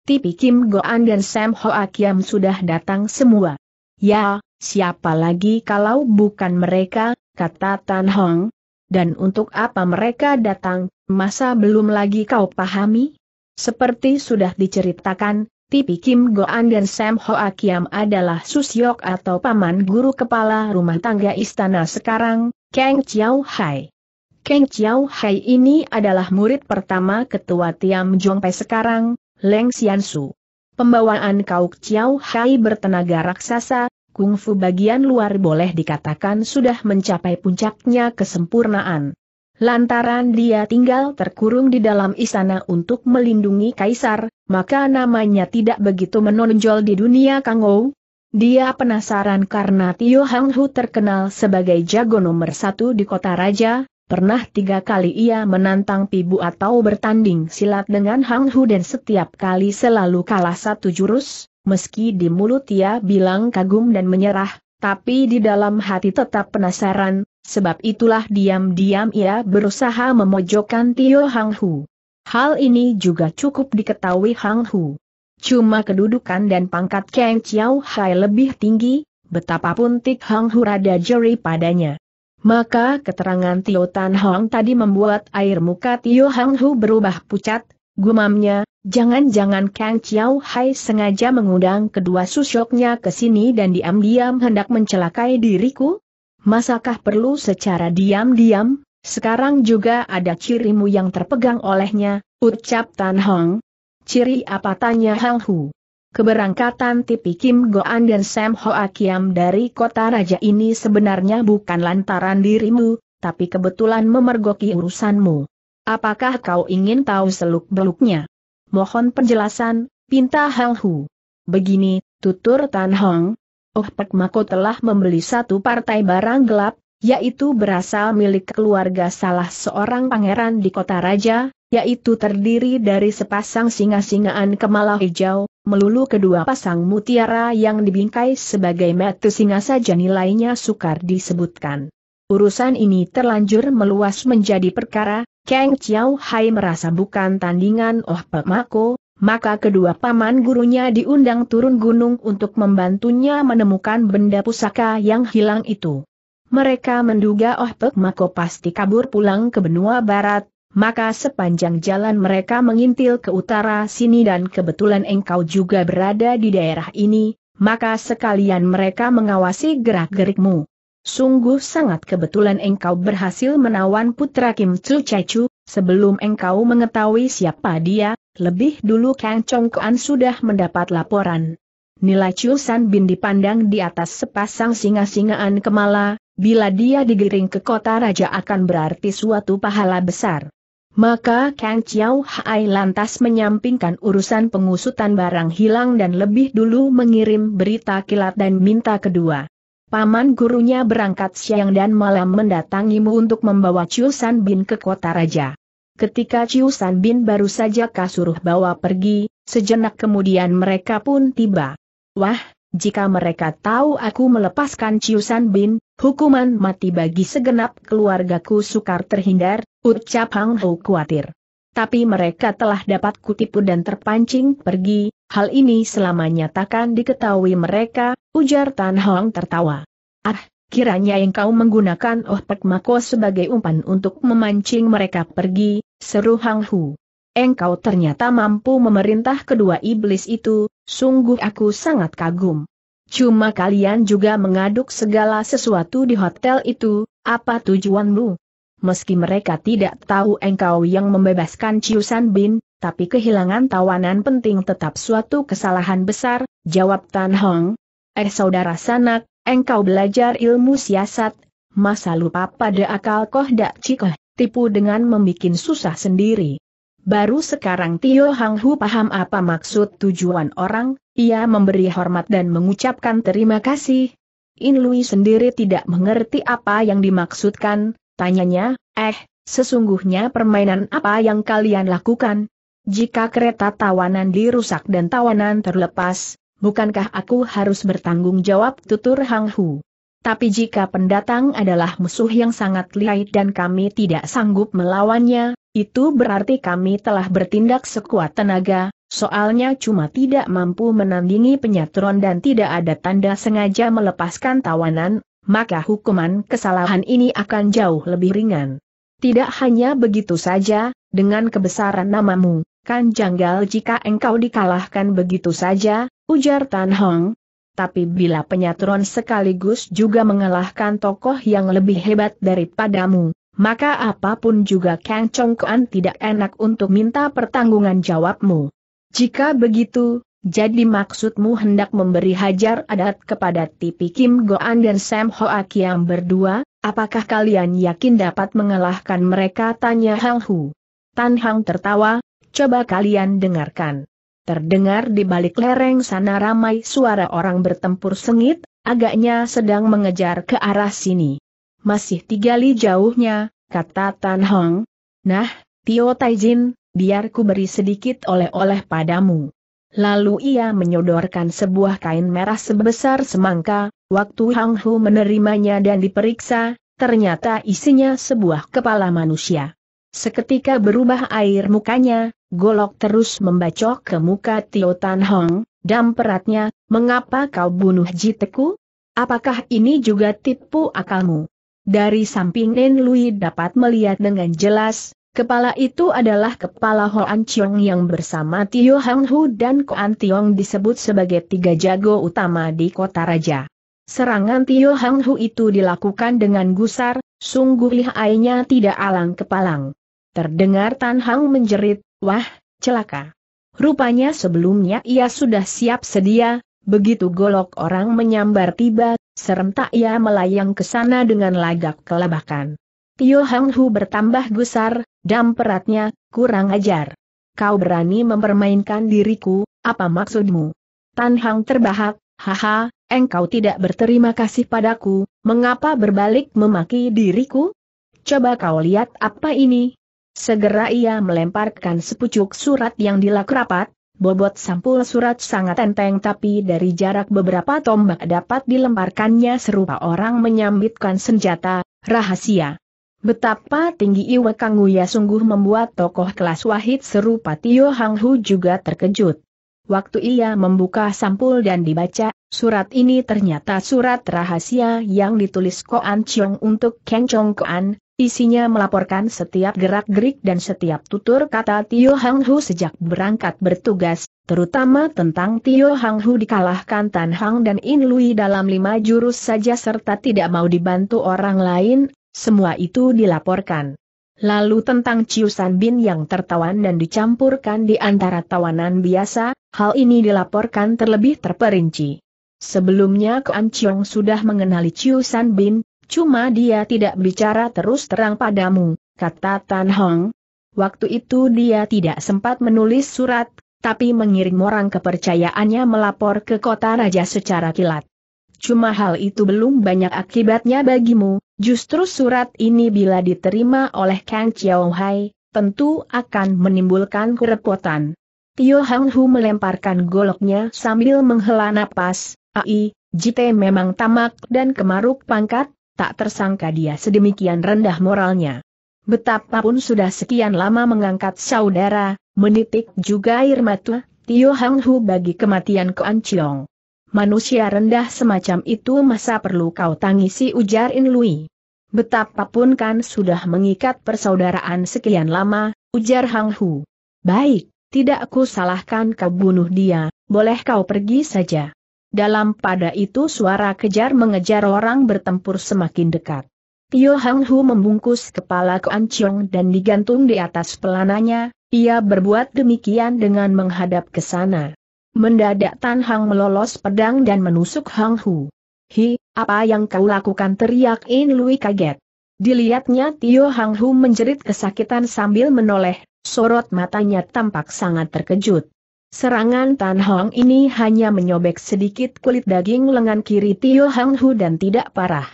Tipi Kim Goan dan Sam Ho Akiam sudah datang semua. Ya, siapa lagi kalau bukan mereka, kata Tan Hong. Dan untuk apa mereka datang, masa belum lagi kau pahami? Seperti sudah diceritakan, Tipi Kim Goan dan Sam Hoa Kiam adalah susyok atau paman guru kepala rumah tangga istana sekarang, Kang Chiao Hai. Kang Chiao Hai ini adalah murid pertama ketua Tiam Jong Jongpai sekarang, Leng Xian Su. Pembawaan kau Chiao Hai bertenaga raksasa, kungfu bagian luar boleh dikatakan sudah mencapai puncaknya kesempurnaan. Lantaran dia tinggal terkurung di dalam istana untuk melindungi kaisar, maka namanya tidak begitu menonjol di dunia Kangou. Dia penasaran karena Tio Hang Hu terkenal sebagai jago nomor satu di kota raja, Pernah tiga kali ia menantang Pibu atau bertanding silat dengan Hang Hu dan setiap kali selalu kalah satu jurus, meski di mulut ia bilang kagum dan menyerah, tapi di dalam hati tetap penasaran, Sebab itulah diam-diam ia berusaha memojokkan Tio Hang Hu. Hal ini juga cukup diketahui Hang Hu. Cuma kedudukan dan pangkat Kang Chiao Hai lebih tinggi, betapapun Tik Hang Hu rada jeri padanya. Maka keterangan Tio Tan Hong tadi membuat air muka Tio Hang Hu berubah pucat, gumamnya, jangan-jangan Kang Chiao Hai sengaja mengundang kedua susoknya ke sini dan diam-diam hendak mencelakai diriku? Masakah perlu secara diam-diam? Sekarang juga ada cirimu yang terpegang olehnya, ucap Tan Hong. Ciri apa tanya Hang Hu? Keberangkatan Tipi Kim Goan dan Sam Hoa Kiam dari kota raja ini sebenarnya bukan lantaran dirimu, tapi kebetulan memergoki urusanmu. Apakah kau ingin tahu seluk-beluknya? Mohon penjelasan, pinta Hang Hu. Begini, tutur Tan Hong, Oh Pek Mako telah membeli satu partai barang gelap, yaitu berasal milik keluarga salah seorang pangeran di kota raja, yaitu terdiri dari sepasang singa-singaan kemala hijau, melulu kedua pasang mutiara yang dibingkai sebagai metu singa saja nilainya sukar disebutkan. Urusan ini terlanjur meluas menjadi perkara, Kang Chiao Hai merasa bukan tandingan Oh Pak Mako, maka kedua paman gurunya diundang turun gunung untuk membantunya menemukan benda pusaka yang hilang itu. Mereka menduga Oh Pek Mako pasti kabur pulang ke benua barat, maka sepanjang jalan mereka mengintil ke utara sini dan kebetulan engkau juga berada di daerah ini, maka sekalian mereka mengawasi gerak-gerikmu. Sungguh sangat kebetulan engkau berhasil menawan putra Kim Chai Chu, sebelum engkau mengetahui siapa dia, lebih dulu Kang Chong Kuan sudah mendapat laporan. Nilai Chulsan Bin dipandang di atas sepasang singa-singaan kemala, bila dia digiring ke kota raja akan berarti suatu pahala besar. Maka Kang Chiao Hai lantas menyampingkan urusan pengusutan barang hilang dan lebih dulu mengirim berita kilat dan minta kedua. Paman gurunya berangkat siang dan malam mendatangimu untuk membawa Chulsan Bin ke kota raja. Ketika Chiu San Bin baru saja kasuruh bawa pergi, sejenak kemudian mereka pun tiba. Wah, jika mereka tahu aku melepaskan Chiu San Bin, hukuman mati bagi segenap keluargaku sukar terhindar, ucap Hang Hou khawatir. Tapi mereka telah dapat kutipu dan terpancing pergi, hal ini selamanya takkan diketahui mereka, ujar Tan Hong tertawa. Ah, Kiranya engkau menggunakan Oh Pek Mako sebagai umpan untuk memancing mereka pergi, seru Hang Hu. Engkau ternyata mampu memerintah kedua iblis itu, sungguh aku sangat kagum. Cuma kalian juga mengaduk segala sesuatu di hotel itu, apa tujuanmu? Meski mereka tidak tahu engkau yang membebaskan Ciusan Bin, tapi kehilangan tawanan penting tetap suatu kesalahan besar, jawab Tan Hong. Eh saudara sanak, Engkau belajar ilmu siasat, masa lupa pada akal koh dak cikoh, tipu dengan membuat susah sendiri. Baru sekarang Tio Hang Hu paham apa maksud tujuan orang, ia memberi hormat dan mengucapkan terima kasih. In Lui sendiri tidak mengerti apa yang dimaksudkan, tanyanya, eh, sesungguhnya permainan apa yang kalian lakukan? Jika kereta tawanan dirusak dan tawanan terlepas, bukankah aku harus bertanggung jawab tutur Hang Hu? Tapi jika pendatang adalah musuh yang sangat lihai dan kami tidak sanggup melawannya, itu berarti kami telah bertindak sekuat tenaga, soalnya cuma tidak mampu menandingi penyaturan dan tidak ada tanda sengaja melepaskan tawanan, maka hukuman kesalahan ini akan jauh lebih ringan. Tidak hanya begitu saja, dengan kebesaran namamu, kan janggal jika engkau dikalahkan begitu saja, ujar Tan Hong. Tapi bila penyatron sekaligus juga mengalahkan tokoh yang lebih hebat daripadamu, maka apapun juga Kang Kuan tidak enak untuk minta pertanggungan jawabmu. Jika begitu, jadi maksudmu hendak memberi hajar adat kepada Tipi Kim Goan dan Sam Hoa Kiam berdua, apakah kalian yakin dapat mengalahkan mereka? Tanya Hang Hu. Tan Hang tertawa, coba kalian dengarkan. Terdengar di balik lereng sana ramai suara orang bertempur sengit, agaknya sedang mengejar ke arah sini. Masih tiga li jauhnya, kata Tan Hong. Nah, Tio Taijin, biar ku beri sedikit oleh-oleh padamu. Lalu ia menyodorkan sebuah kain merah sebesar semangka, waktu Hang Hu menerimanya dan diperiksa, ternyata isinya sebuah kepala manusia. Seketika berubah air mukanya, golok terus membacok ke muka Tio Tan Hong, dan peratnya, mengapa kau bunuh Jiteku? Apakah ini juga tipu akalmu? Dari samping Nen Lui dapat melihat dengan jelas, kepala itu adalah kepala Hoan Chiong yang bersama Tio Hang Hu dan Koan Tiong disebut sebagai tiga jago utama di kota raja. Serangan Tio Hang Hu itu dilakukan dengan gusar, sungguh lihainya tidak alang kepalang. Terdengar Tan Hang menjerit, wah, celaka. Rupanya sebelumnya ia sudah siap sedia, begitu golok orang menyambar tiba, serentak ia melayang ke sana dengan lagak kelabakan. Tio Hang Hu bertambah gusar, dam peratnya, kurang ajar. Kau berani mempermainkan diriku, apa maksudmu? Tan Hang terbahak, haha, Engkau tidak berterima kasih padaku, mengapa berbalik memaki diriku? Coba kau lihat apa ini. Segera ia melemparkan sepucuk surat yang dilak rapat, bobot sampul surat sangat enteng tapi dari jarak beberapa tombak dapat dilemparkannya serupa orang menyambitkan senjata, rahasia. Betapa tinggi Iwa Kanguya sungguh membuat tokoh kelas wahid serupa Tio Hang Hu juga terkejut. Waktu ia membuka sampul dan dibaca, surat ini ternyata surat rahasia yang ditulis Koan Chiong untuk Keng Chong Koan, isinya melaporkan setiap gerak-gerik dan setiap tutur kata Tio Hang Hu sejak berangkat bertugas, terutama tentang Tio Hang Hu dikalahkan Tan Hang dan In Lui dalam lima jurus saja serta tidak mau dibantu orang lain, semua itu dilaporkan. Lalu tentang Ciusan Bin yang tertawan dan dicampurkan di antara tawanan biasa, hal ini dilaporkan terlebih terperinci. Sebelumnya Kuan Chiong sudah mengenali Ciusan Bin, cuma dia tidak bicara terus terang padamu, kata Tan Hong. Waktu itu dia tidak sempat menulis surat, tapi mengirim orang kepercayaannya melapor ke kota raja secara kilat. Cuma hal itu belum banyak akibatnya bagimu, Justru surat ini bila diterima oleh Kang Chiao Hai, tentu akan menimbulkan kerepotan. Tio Hang Hu melemparkan goloknya sambil menghela napas, ai, jite memang tamak dan kemaruk pangkat, tak tersangka dia sedemikian rendah moralnya. Betapapun sudah sekian lama mengangkat saudara, menitik juga air mata, Tio Hang Hu bagi kematian Koan Chiong manusia rendah semacam itu masa perlu kau tangisi ujar Inlui. Lui. Betapapun kan sudah mengikat persaudaraan sekian lama, ujar Hang Hu. Baik, tidak aku salahkan kau bunuh dia, boleh kau pergi saja. Dalam pada itu suara kejar mengejar orang bertempur semakin dekat. Tio Hang Hu membungkus kepala Kuan Chong dan digantung di atas pelananya, ia berbuat demikian dengan menghadap ke sana. Mendadak Tan Hang melolos pedang dan menusuk Hang Hu. Hi, apa yang kau lakukan teriak In Lui kaget. Dilihatnya Tio Hang Hu menjerit kesakitan sambil menoleh, sorot matanya tampak sangat terkejut. Serangan Tan Hong ini hanya menyobek sedikit kulit daging lengan kiri Tio Hang Hu dan tidak parah.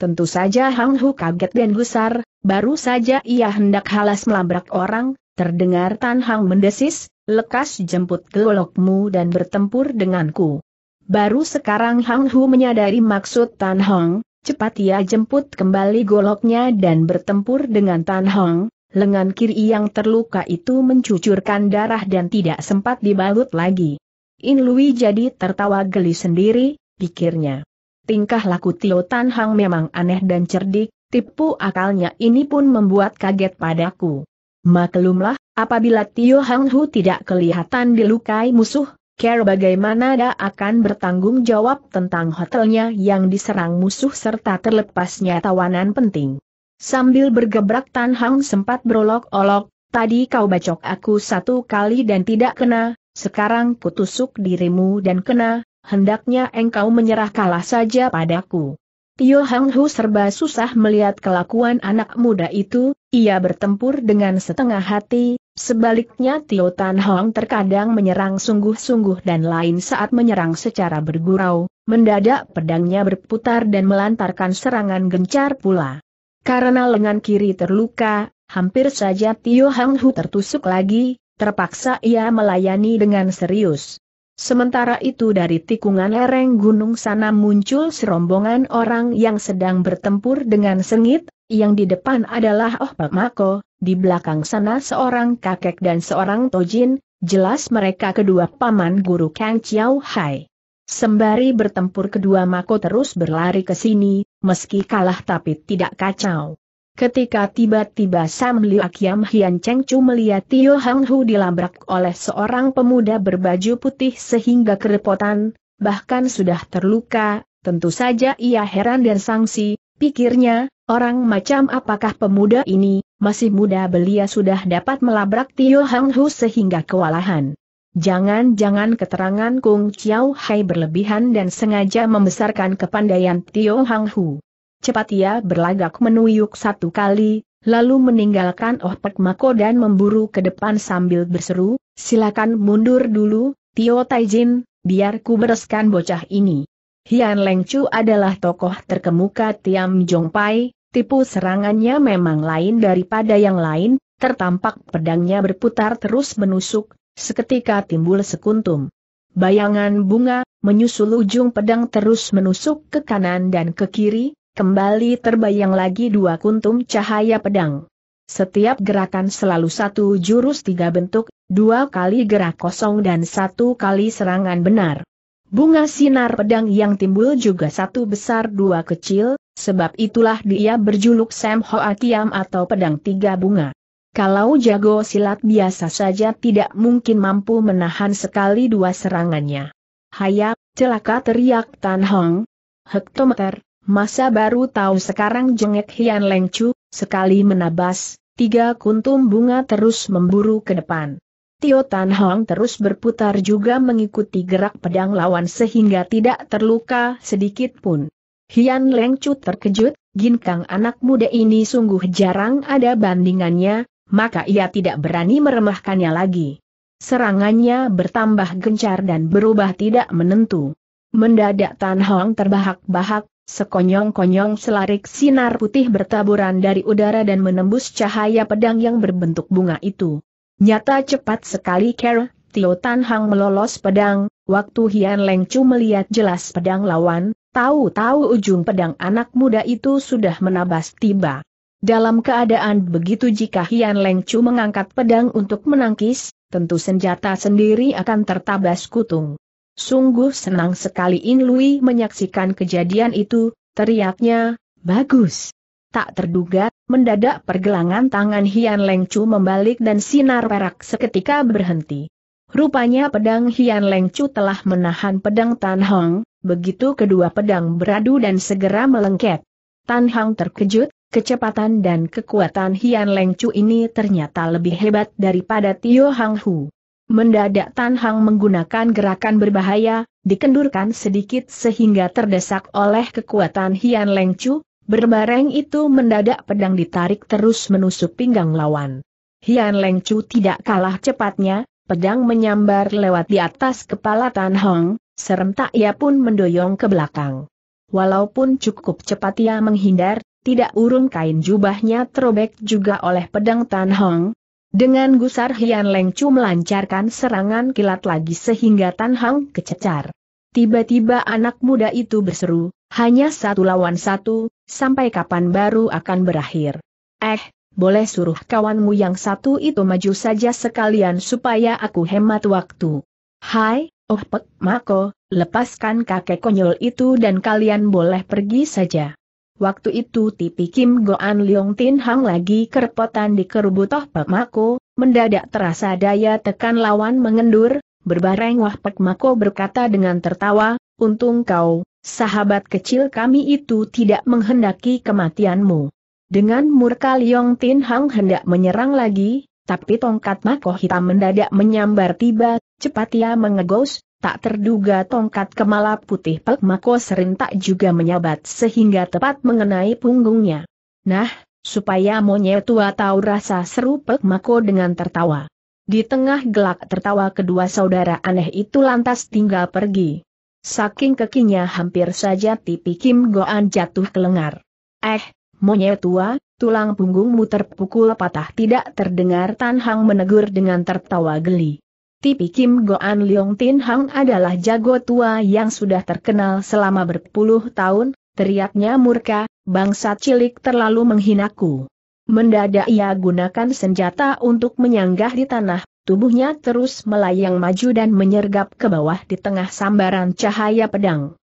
Tentu saja Hang Hu kaget dan gusar, baru saja ia hendak halas melabrak orang, Terdengar Tan Hang mendesis, lekas jemput golokmu dan bertempur denganku. Baru sekarang Hang Hu menyadari maksud Tan Hong, cepat ia jemput kembali goloknya dan bertempur dengan Tan Hong, lengan kiri yang terluka itu mencucurkan darah dan tidak sempat dibalut lagi. In Lui jadi tertawa geli sendiri, pikirnya. Tingkah laku Tio Tan Hong memang aneh dan cerdik, tipu akalnya ini pun membuat kaget padaku. Maklumlah, apabila Tio Hang Hu tidak kelihatan dilukai musuh, Care bagaimana dia akan bertanggung jawab tentang hotelnya yang diserang musuh serta terlepasnya tawanan penting. Sambil bergebrak Tan Hang sempat berolok-olok, tadi kau bacok aku satu kali dan tidak kena, sekarang kutusuk dirimu dan kena, hendaknya engkau menyerah kalah saja padaku. Tio Hang Hu serba susah melihat kelakuan anak muda itu, ia bertempur dengan setengah hati, sebaliknya Tio Tan Hong terkadang menyerang sungguh-sungguh dan lain saat menyerang secara bergurau, mendadak pedangnya berputar dan melantarkan serangan gencar pula. Karena lengan kiri terluka, hampir saja Tio Hang Hu tertusuk lagi, terpaksa ia melayani dengan serius. Sementara itu dari tikungan lereng gunung sana muncul serombongan orang yang sedang bertempur dengan sengit, yang di depan adalah Oh Pak Mako, di belakang sana seorang kakek dan seorang tojin, jelas mereka kedua paman guru Kang Chiao Hai. Sembari bertempur kedua Mako terus berlari ke sini, meski kalah tapi tidak kacau. Ketika tiba-tiba Sam Liu Akiam Hian Cheng Chu melihat Tio Hang Hu dilabrak oleh seorang pemuda berbaju putih sehingga kerepotan, bahkan sudah terluka, tentu saja ia heran dan sangsi, pikirnya, orang macam apakah pemuda ini, masih muda belia sudah dapat melabrak Tio Hang Hu sehingga kewalahan. Jangan-jangan keterangan Kung Chiao Hai berlebihan dan sengaja membesarkan kepandaian Tio Hang Hu cepat ia berlagak menuyuk satu kali, lalu meninggalkan Oh Pek Mako dan memburu ke depan sambil berseru, silakan mundur dulu, Tio Taijin, biar ku bereskan bocah ini. Hian Leng Chu adalah tokoh terkemuka Tiam Jong Pai, tipu serangannya memang lain daripada yang lain, tertampak pedangnya berputar terus menusuk, seketika timbul sekuntum. Bayangan bunga, menyusul ujung pedang terus menusuk ke kanan dan ke kiri, Kembali terbayang lagi dua kuntum cahaya pedang. Setiap gerakan selalu satu jurus tiga bentuk, dua kali gerak kosong dan satu kali serangan benar. Bunga sinar pedang yang timbul juga satu besar dua kecil, sebab itulah dia berjuluk Sam Hoa Kiam atau pedang tiga bunga. Kalau jago silat biasa saja tidak mungkin mampu menahan sekali dua serangannya. Hayap, celaka teriak Tan Hong. Hektometer, Masa baru tahu sekarang jengek Hian Leng sekali menabas, tiga kuntum bunga terus memburu ke depan. Tio Tan Hong terus berputar juga mengikuti gerak pedang lawan sehingga tidak terluka sedikit pun. Hian Leng Chu terkejut, ginkang anak muda ini sungguh jarang ada bandingannya, maka ia tidak berani meremahkannya lagi. Serangannya bertambah gencar dan berubah tidak menentu. Mendadak Tan Hong terbahak-bahak, Sekonyong-konyong selarik sinar putih bertaburan dari udara dan menembus cahaya pedang yang berbentuk bunga itu. Nyata cepat sekali ker, Tio Tan Hang melolos pedang, waktu Hian Leng Chu melihat jelas pedang lawan, tahu-tahu ujung pedang anak muda itu sudah menabas tiba. Dalam keadaan begitu jika Hian Leng Chu mengangkat pedang untuk menangkis, tentu senjata sendiri akan tertabas kutung. Sungguh senang sekali In Lui menyaksikan kejadian itu, teriaknya, bagus. Tak terduga, mendadak pergelangan tangan Hian Leng Chu membalik dan sinar perak seketika berhenti. Rupanya pedang Hian Leng Chu telah menahan pedang Tan Hong, begitu kedua pedang beradu dan segera melengket. Tan Hong terkejut, kecepatan dan kekuatan Hian Leng Chu ini ternyata lebih hebat daripada Tio Hang Hu. Mendadak Tan Hang menggunakan gerakan berbahaya, dikendurkan sedikit sehingga terdesak oleh kekuatan Hian Leng Chu, berbareng itu mendadak pedang ditarik terus menusuk pinggang lawan. Hian Leng Chu tidak kalah cepatnya, pedang menyambar lewat di atas kepala Tan Hang, serentak ia pun mendoyong ke belakang. Walaupun cukup cepat ia menghindar, tidak urung kain jubahnya terobek juga oleh pedang Tan Hong, dengan gusar Hian Leng Chu melancarkan serangan kilat lagi sehingga Tan Hang kececar. Tiba-tiba anak muda itu berseru, hanya satu lawan satu, sampai kapan baru akan berakhir. Eh, boleh suruh kawanmu yang satu itu maju saja sekalian supaya aku hemat waktu. Hai, oh Pek Mako, lepaskan kakek konyol itu dan kalian boleh pergi saja. Waktu itu tipi Kim Goan Leong Tin Hang lagi kerepotan di kerubutoh Pak Mako, mendadak terasa daya tekan lawan mengendur, berbareng Wah Pak Mako berkata dengan tertawa, untung kau, sahabat kecil kami itu tidak menghendaki kematianmu. Dengan murka Leong Tin Hang hendak menyerang lagi, tapi tongkat Mako hitam mendadak menyambar tiba, cepat ia mengegos, Tak terduga tongkat kemala putih Pek Mako serentak juga menyabat sehingga tepat mengenai punggungnya. Nah, supaya monyet tua tahu rasa seru Pek Mako dengan tertawa. Di tengah gelak tertawa kedua saudara aneh itu lantas tinggal pergi. Saking kekinya hampir saja tipi Kim Goan jatuh ke lengar. Eh, monyet tua, tulang punggungmu terpukul patah tidak terdengar Tan Hang menegur dengan tertawa geli. Tipi Kim Goan Leong Tin Hang adalah jago tua yang sudah terkenal selama berpuluh tahun, teriaknya murka, bangsa cilik terlalu menghinaku. Mendadak ia gunakan senjata untuk menyanggah di tanah, tubuhnya terus melayang maju dan menyergap ke bawah di tengah sambaran cahaya pedang.